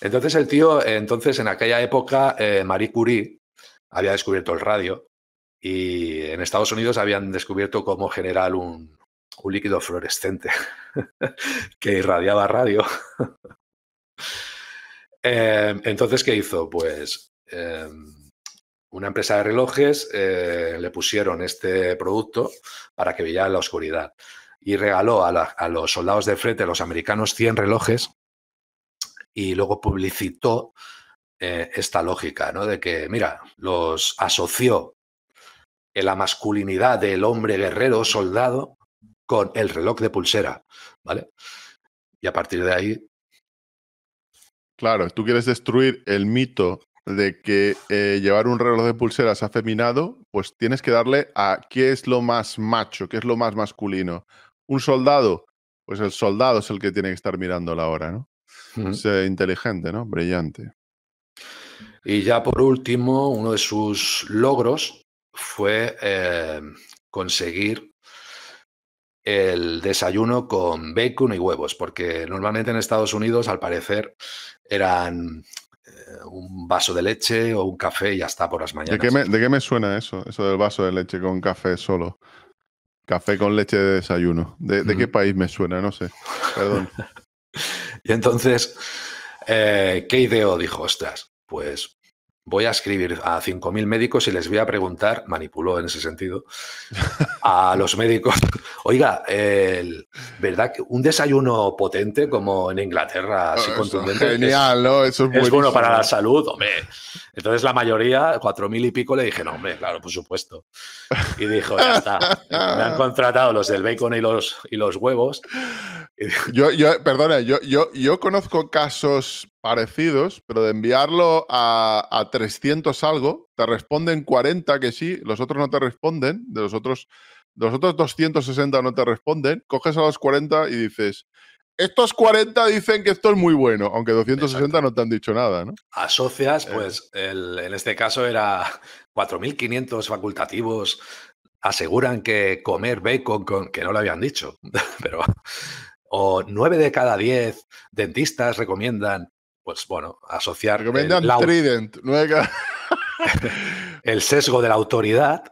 Entonces el tío, eh, entonces en aquella época, eh, Marie Curie había descubierto el radio y en Estados Unidos habían descubierto como general un, un líquido fluorescente que irradiaba radio. Em, entonces, ¿qué hizo? Pues em, una empresa de relojes eh, le pusieron este producto para que veía en la oscuridad y regaló a, los soldados de frente, a los americanos, 100 relojes y luego publicitó eh, esta lógica, ¿no? De que, mira, los asoció en la masculinidad del hombre guerrero, soldado, con el reloj de pulsera, ¿vale? Y a partir de ahí... Claro, tú quieres destruir el mito de que eh, llevar un reloj de pulsera es afeminado, pues tienes que darle a qué es lo más macho, qué es lo más masculino. Un soldado, pues el soldado es el que tiene que estar mirando la hora, ¿no? Es inteligente, ¿no? Brillante. Y ya por último, uno de sus logros fue eh, conseguir el desayuno con bacon y huevos, porque normalmente en Estados Unidos, al parecer, eran eh, un vaso de leche o un café y ya está por las mañanas. ¿De qué, me, suena eso? Eso del vaso de leche con café solo. Café con leche de desayuno. ¿De, qué país me suena? No sé. Perdón. y entonces, eh, ¿qué idea Dijo, ostras, pues voy a escribir a 5.000 médicos y les voy a preguntar, manipuló en ese sentido, a los médicos, oiga, ¿verdad que un desayuno potente como en Inglaterra, así contundente? Genial, es, ¿no? bueno para la salud, hombre. Entonces la mayoría, 4.000 y pico, le dije, no, hombre, claro, por supuesto. Y dijo, ya está, me han contratado los del bacon y los, y los huevos. Yo, yo, perdona, yo, yo, yo conozco casos parecidos, pero de enviarlo a, 300 algo, te responden 40 que sí, los otros no te responden, de los otros, los otros 260 no te responden, coges a los 40 y dices, estos 40 dicen que esto es muy bueno, aunque 260 no te han dicho nada, ¿no? Asocias, eh. pues en este caso era 4.500 facultativos aseguran que comer bacon, con, que no lo habían dicho, pero... O 9 de cada 10 dentistas recomiendan pues bueno, asociar. el, sesgo de la autoridad,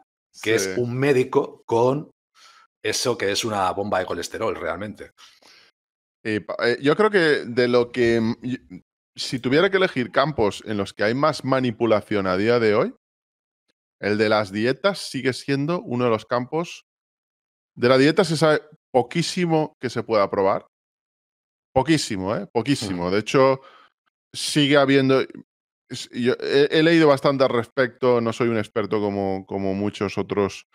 que es un médico con eso que es una bomba de colesterol realmente. Eh, yo creo que de lo que. Si tuviera que elegir campos en los que hay más manipulación a día de hoy, el de las dietas sigue siendo uno de los campos. De la dieta se sabe poquísimo que se pueda probar. Poquísimo, ¿eh? Poquísimo. De hecho, sigue habiendo. Yo he, leído bastante al respecto, no soy un experto como, como muchos otros.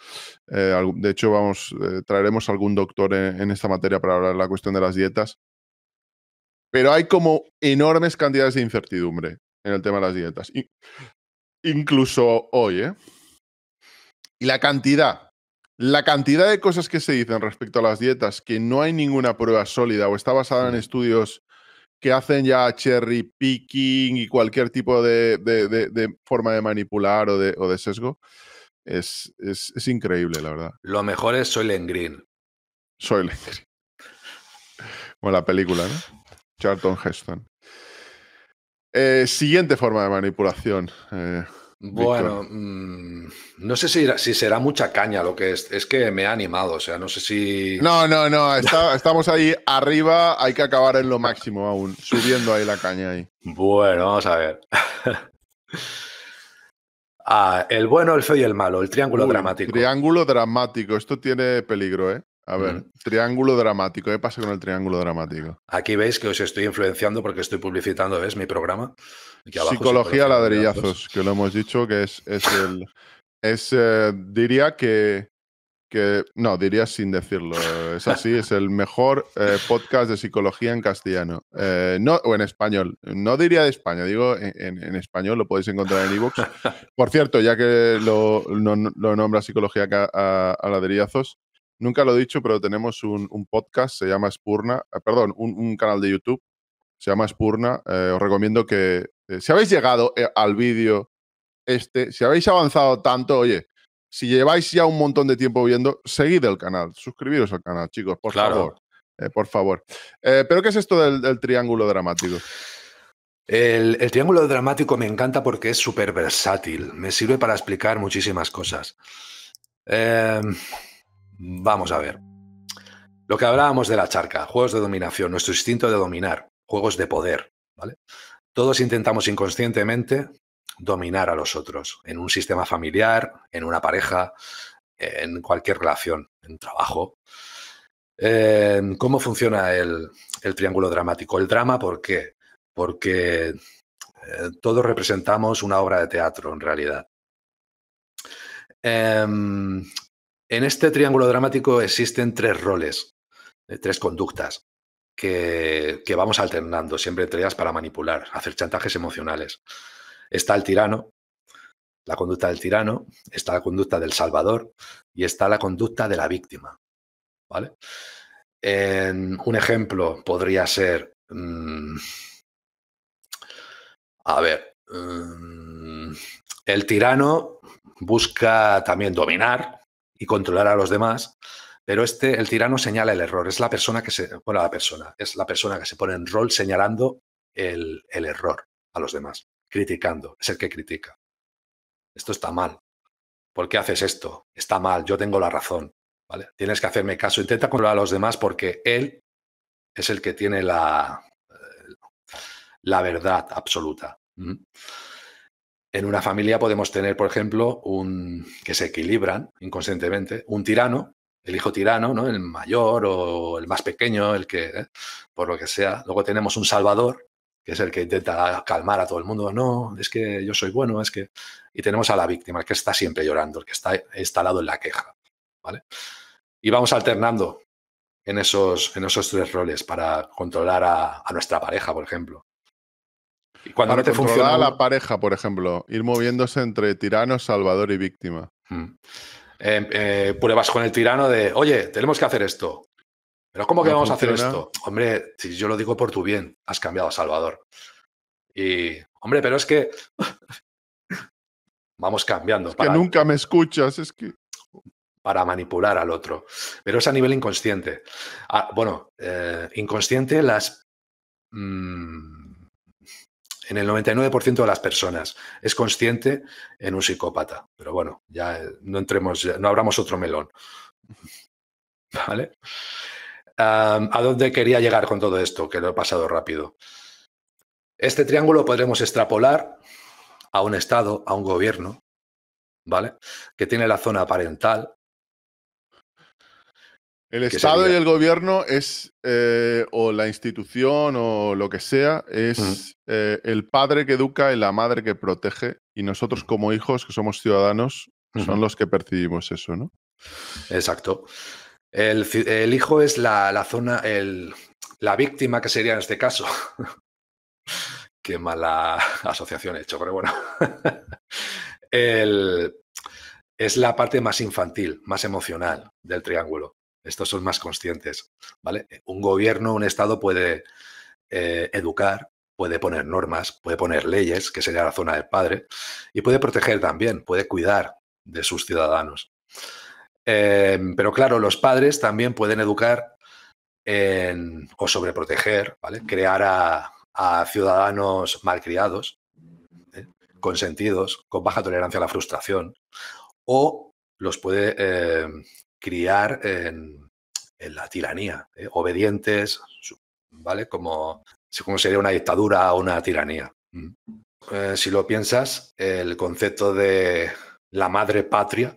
Eh, de hecho, vamos, eh, traeremos algún doctor en, esta materia para hablar de la cuestión de las dietas. Pero hay como enormes cantidades de incertidumbre en el tema de las dietas. incluso hoy, ¿eh? Y la cantidad, la cantidad de cosas que se dicen respecto a las dietas, que no hay ninguna prueba sólida o está basada en estudios que hacen ya cherry picking y cualquier tipo de, forma de manipular o de, sesgo. Es, increíble, la verdad. Lo mejor es Soylent Green. Soylent Green. Como la película, ¿no? Charlton Heston. Eh, siguiente forma de manipulación. Eh, bueno, mm, no sé si, si, será mucha caña lo que es. Es que me ha animado, o sea, no sé si. No, no, no, estamos ahí arriba, hay que acabar en lo máximo aún, subiendo ahí la caña ahí. Bueno, vamos a ver. ah, el bueno, el feo y el malo, el triángulo dramático. Triángulo dramático, esto tiene peligro, ¿eh? A ver, triángulo dramático. ¿Qué pasa con el triángulo dramático? Aquí veis que os estoy influenciando porque estoy publicitando, ¿ves? Mi programa. Abajo Psicología ladrillazos, que lo hemos dicho, que es, el. Es, eh, diría que, No, diría sin decirlo. Es así, es el mejor eh, podcast de psicología en castellano. Eh, no, o en español. No diría de España, digo en, español, lo podéis encontrar en ebooks. Por cierto, ya que lo, nombra Psicología a ladrillazos. Nunca lo he dicho, pero tenemos un, podcast, se llama Spurna, eh, perdón, un, canal de YouTube, se llama Spurna. Eh, os recomiendo que, eh, si habéis llegado al vídeo este, si habéis avanzado tanto, oye, si lleváis ya un montón de tiempo viendo, seguid el canal, suscribiros al canal, chicos, por favor. por favor. ¿Pero qué es esto del, triángulo dramático? El, el, triángulo dramático me encanta porque es súper versátil. Me sirve para explicar muchísimas cosas. Eh, Vamos a ver. Lo que hablábamos de la charca, juegos de dominación, nuestro instinto de dominar, juegos de poder, ¿vale? Todos intentamos inconscientemente dominar a los otros, en un sistema familiar, en una pareja, en cualquier relación, en trabajo. Em, ¿Cómo funciona el, triángulo dramático? El drama, ¿por qué? Porque eh, todos representamos una obra de teatro, en realidad. Em, en este triángulo dramático existen tres roles, eh, tres conductas que, vamos alternando siempre entre ellas para manipular, hacer chantajes emocionales. Está el tirano, la conducta del tirano, está la conducta del salvador y está la conducta de la víctima. ¿Vale? un ejemplo podría ser. Mm, a ver. Mm, el tirano busca también dominar, y controlar a los demás. Pero este, el tirano señala el error, es la persona que se, bueno, la persona, es la persona que se pone en rol señalando el, el error a los demás, criticando, es el que critica. Esto está mal. ¿Por qué haces esto? Está mal, yo tengo la razón. ¿vale? Tienes que hacerme caso, intenta controlar a los demás porque él es el que tiene la, eh, la verdad absoluta. En una familia podemos tener, por ejemplo, un que se equilibran inconscientemente, un tirano, el hijo tirano, ¿no? El mayor o el más pequeño, el que, ¿eh? por lo que sea. Luego tenemos un salvador, que es el que intenta calmar a todo el mundo. No, es que yo soy bueno, es que. Y tenemos a la víctima, que está siempre llorando, el que está instalado en la queja. ¿Vale? Y vamos alternando en esos, en tres roles para controlar a nuestra pareja, por ejemplo. Y cuando no te funciona la pareja, por ejemplo, ir moviéndose entre tirano, salvador y víctima. Mm. Eh, eh, pruebas con el tirano de, oye, tenemos que hacer esto. Pero ¿cómo que vamos a hacer esto? Hombre, si yo lo digo por tu bien, has cambiado a Salvador. Y, hombre, pero es que vamos cambiando. que nunca me escuchas, es que para manipular al otro. Pero es a nivel inconsciente. Ah, bueno, eh, inconsciente las... Mm, en el 99% de las personas es consciente en un psicópata. Pero bueno, ya eh, no entremos, no abramos otro melón. ¿Vale? ¿A dónde quería llegar con todo esto? Que lo he pasado rápido. Este triángulo podremos extrapolar a un Estado, a un gobierno, ¿vale? Que tiene la zona parental, el Estado y el gobierno es, eh, o la institución o lo que sea, es eh, el padre que educa y la madre que protege. Y nosotros como hijos, que somos ciudadanos, son los que percibimos eso, ¿no? Exacto. El, hijo es la, zona, el, la víctima que sería en este caso. Qué mala asociación he hecho, pero bueno. es la parte más infantil, más emocional del triángulo. Estos son más conscientes, ¿vale? Un gobierno, un Estado puede eh, educar, puede poner normas, puede poner leyes, que sería la zona del padre, y puede proteger también, puede cuidar de sus ciudadanos. Em, pero claro, los padres también pueden educar o sobreproteger, ¿vale? Crear a, ciudadanos malcriados, ¿eh? consentidos, con baja tolerancia a la frustración, o los puede em, criar en, la tiranía, ¿eh? obedientes, ¿vale? Como, sería una dictadura o una tiranía. Eh, si lo piensas, el concepto de la madre patria.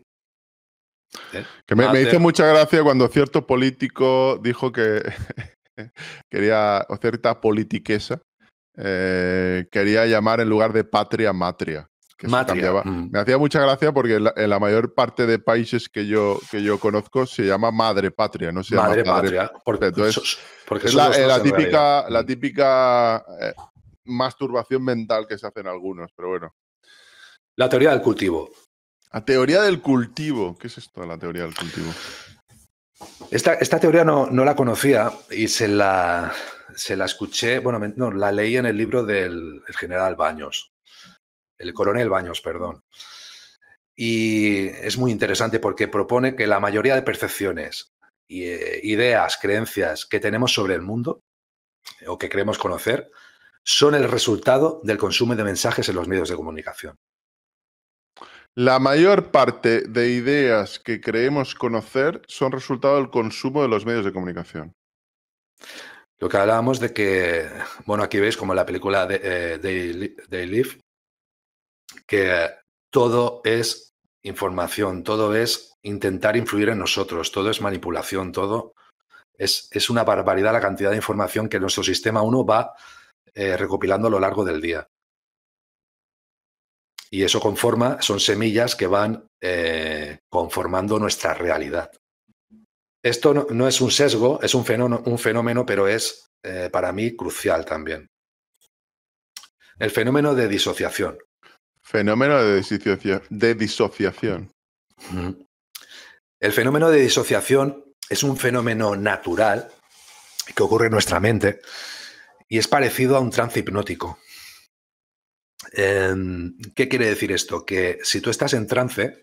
¿eh? Que me, me, hizo mucha gracia cuando cierto político dijo que quería, o cierta politiquesa, quería llamar en lugar de patria matria. Mm. Me hacía mucha gracia porque en la, mayor parte de países que yo, que yo conozco se llama madre patria, no se madre llama madre patria. Porque, es eh, mm. la, típica, la eh, típica masturbación mental que se hacen algunos, pero bueno. La teoría del cultivo. La teoría del cultivo. ¿Qué es esto de la teoría del cultivo? Esta, esta teoría no, no, la conocía y se la, se la escuché, bueno, no, la leí en el libro del general Baños, el coronel Baños, perdón. Y es muy interesante porque propone que la mayoría de percepciones, eh, ideas, creencias que tenemos sobre el mundo o que creemos conocer son el resultado del consumo de mensajes en los medios de comunicación. La mayor parte de ideas que creemos conocer son resultado del consumo de los medios de comunicación. Lo que hablábamos de que, bueno, aquí veis como la película de, eh, Leaf que todo es información, todo es intentar influir en nosotros, todo es manipulación, todo es, una barbaridad la cantidad de información que nuestro sistema uno va eh, recopilando a lo largo del día. Y eso conforma, son semillas que van eh, conformando nuestra realidad. Esto no, es un sesgo, es un fenómeno, un fenómeno pero es eh, para mí crucial también. El fenómeno de disociación. Fenómeno de, disociación. El fenómeno de disociación es un fenómeno natural que ocurre en nuestra mente y es parecido a un trance hipnótico. Em, ¿Qué quiere decir esto? Que si tú estás en trance,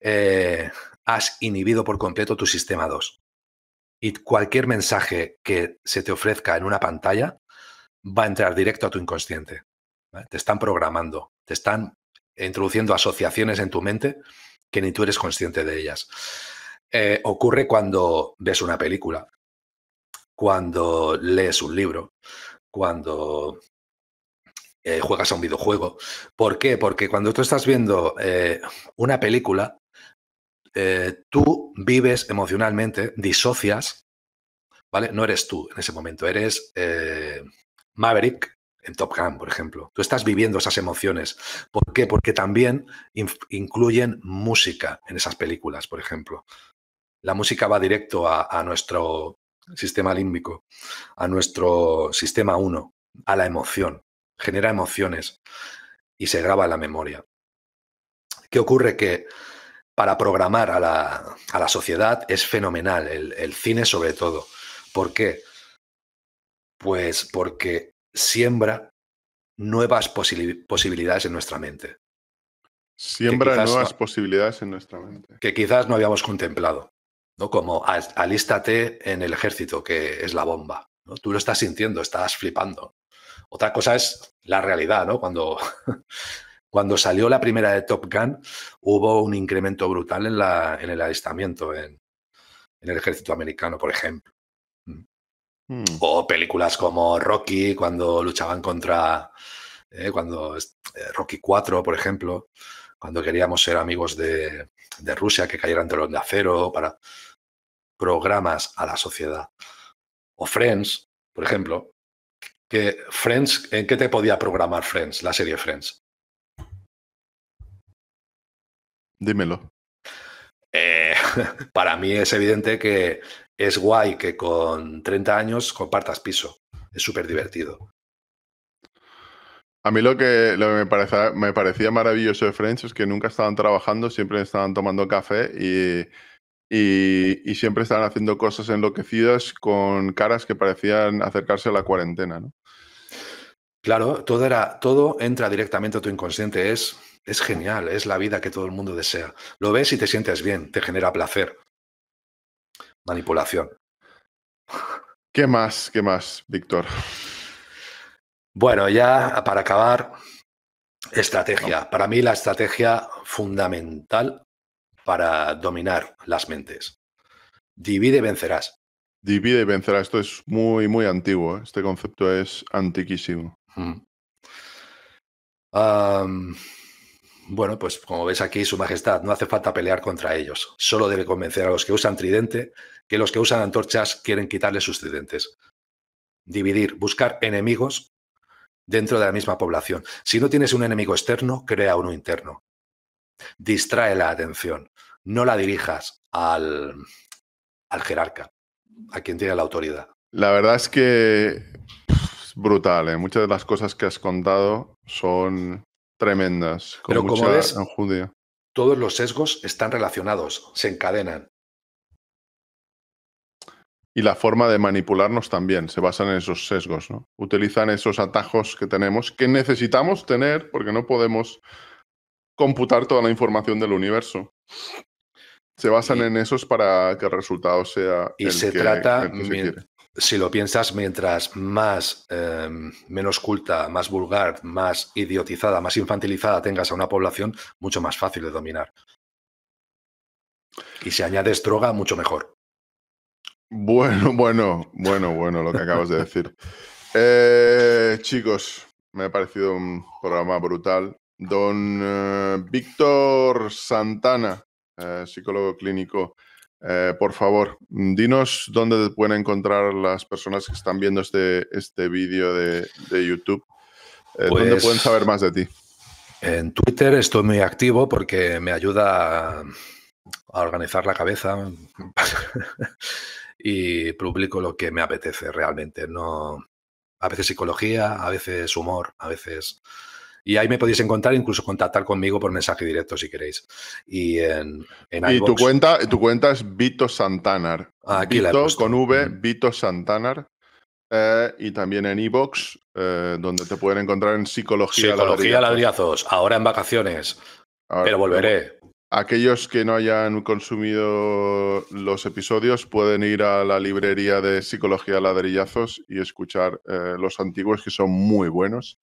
eh, has inhibido por completo tu sistema 2. Y cualquier mensaje que se te ofrezca en una pantalla va a entrar directo a tu inconsciente. Te están programando. Te están introduciendo asociaciones en tu mente que ni tú eres consciente de ellas. Eh, ocurre cuando ves una película, cuando lees un libro, cuando eh, juegas a un videojuego. ¿Por qué? Porque cuando tú estás viendo eh, una película, tú vives emocionalmente, disocias, ¿vale? No eres tú en ese momento, eres Maverick, en Top Gun, por ejemplo. Tú estás viviendo esas emociones. ¿Por qué? Porque también incluyen música en esas películas, por ejemplo. La música va directo a, nuestro sistema límbico, a nuestro sistema 1, a la emoción. Genera emociones y se graba en la memoria. ¿Qué ocurre? Que para programar a la, sociedad es fenomenal, el, el cine sobre todo. ¿Por qué? Pues porque siembra nuevas posibilidades en nuestra mente. Siembra nuevas posibilidades en nuestra mente. Que quizás no habíamos contemplado, ¿no? Como alístate en el ejército, que es la bomba. ¿no? Tú lo estás sintiendo, estás flipando. Otra cosa es la realidad, ¿no? Cuando, cuando salió la primera de Top Gun, hubo un incremento brutal en, la, en el alistamiento en el ejército americano, por ejemplo. Mm. O películas como Rocky, cuando luchaban contra. Eh, cuando eh, Rocky 4, por ejemplo, cuando queríamos ser amigos de, de Rusia, que cayeran telón de acero, para programas a la sociedad. O Friends, por ejemplo, que Friends, ¿en qué te podía programar Friends, la serie Friends? Dímelo. Eh, para mí es evidente que es guay que con 30 años compartas piso. Es súper divertido. A mí lo que, me, parecía, maravilloso de French es que nunca estaban trabajando, siempre estaban tomando café y, siempre estaban haciendo cosas enloquecidas con caras que parecían acercarse a la cuarentena. ¿no? Claro, todo, era, todo entra directamente a tu inconsciente. es genial, es la vida que todo el mundo desea. Lo ves y te sientes bien, te genera placer manipulación. ¿Qué más? ¿Qué más, Víctor? Bueno, ya para acabar, estrategia. Para mí la estrategia fundamental para dominar las mentes. Divide y vencerás. Divide y vencerás. Esto es muy, muy antiguo. ¿eh? Este concepto es antiquísimo. bueno, pues como ves aquí, Su Majestad, no hace falta pelear contra ellos. Solo debe convencer a los que usan tridente que los que usan antorchas quieren quitarle sus tridentes. Dividir, buscar enemigos dentro de la misma población. Si no tienes un enemigo externo, crea uno interno. Distrae la atención. No la dirijas al, jerarca, a quien tiene la autoridad. La verdad es que es brutal. ¿eh? Muchas de las cosas que has contado son tremendas. Pero como ves, todos los sesgos están relacionados, se encadenan y la forma de manipularnos también, se basan en esos sesgos, ¿no? Utilizan esos atajos que tenemos, que necesitamos tener porque no podemos computar toda la información del universo. Se basan en esos para que el resultado sea... Y se trata, si lo piensas, mientras más, em, menos culta, más vulgar, más idiotizada, más infantilizada tengas a una población, mucho más fácil de dominar. Y si añades droga, mucho mejor. Bueno, bueno, bueno, bueno, lo que acabas de decir. Eh, chicos, me ha parecido un programa brutal. Don eh, Víctor Santana, eh, psicólogo clínico, por favor, dinos dónde pueden encontrar las personas que están viendo este, este vídeo de, YouTube. ¿Dónde pues pueden saber más de ti? En Twitter estoy muy activo porque me ayuda a, organizar la cabeza. y publico lo que me apetece realmente. No, a veces psicología, a veces humor, a veces... Y ahí me podéis encontrar, incluso contactar conmigo por mensaje directo si queréis. Y en, en Y tu cuenta, tu cuenta es Vito Santanar. Aquí Vito, con V, Vito Santanar. Eh, y también en Ebox, eh, donde te pueden encontrar en Psicología, Psicología ladriazos Ahora en vacaciones, pero volveré. Aquellos que no hayan consumido los episodios pueden ir a la librería de Psicología Ladrillazos y escuchar eh, los antiguos que son muy buenos.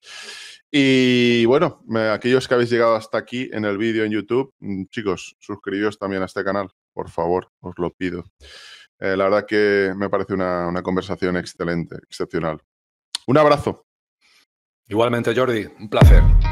Y bueno, aquellos que habéis llegado hasta aquí en el vídeo en YouTube, mm, chicos, suscribíos también a este canal, por favor, os lo pido. Eh, la verdad que me parece una conversación excelente, excepcional. Un abrazo. Igualmente, Jordi, un placer.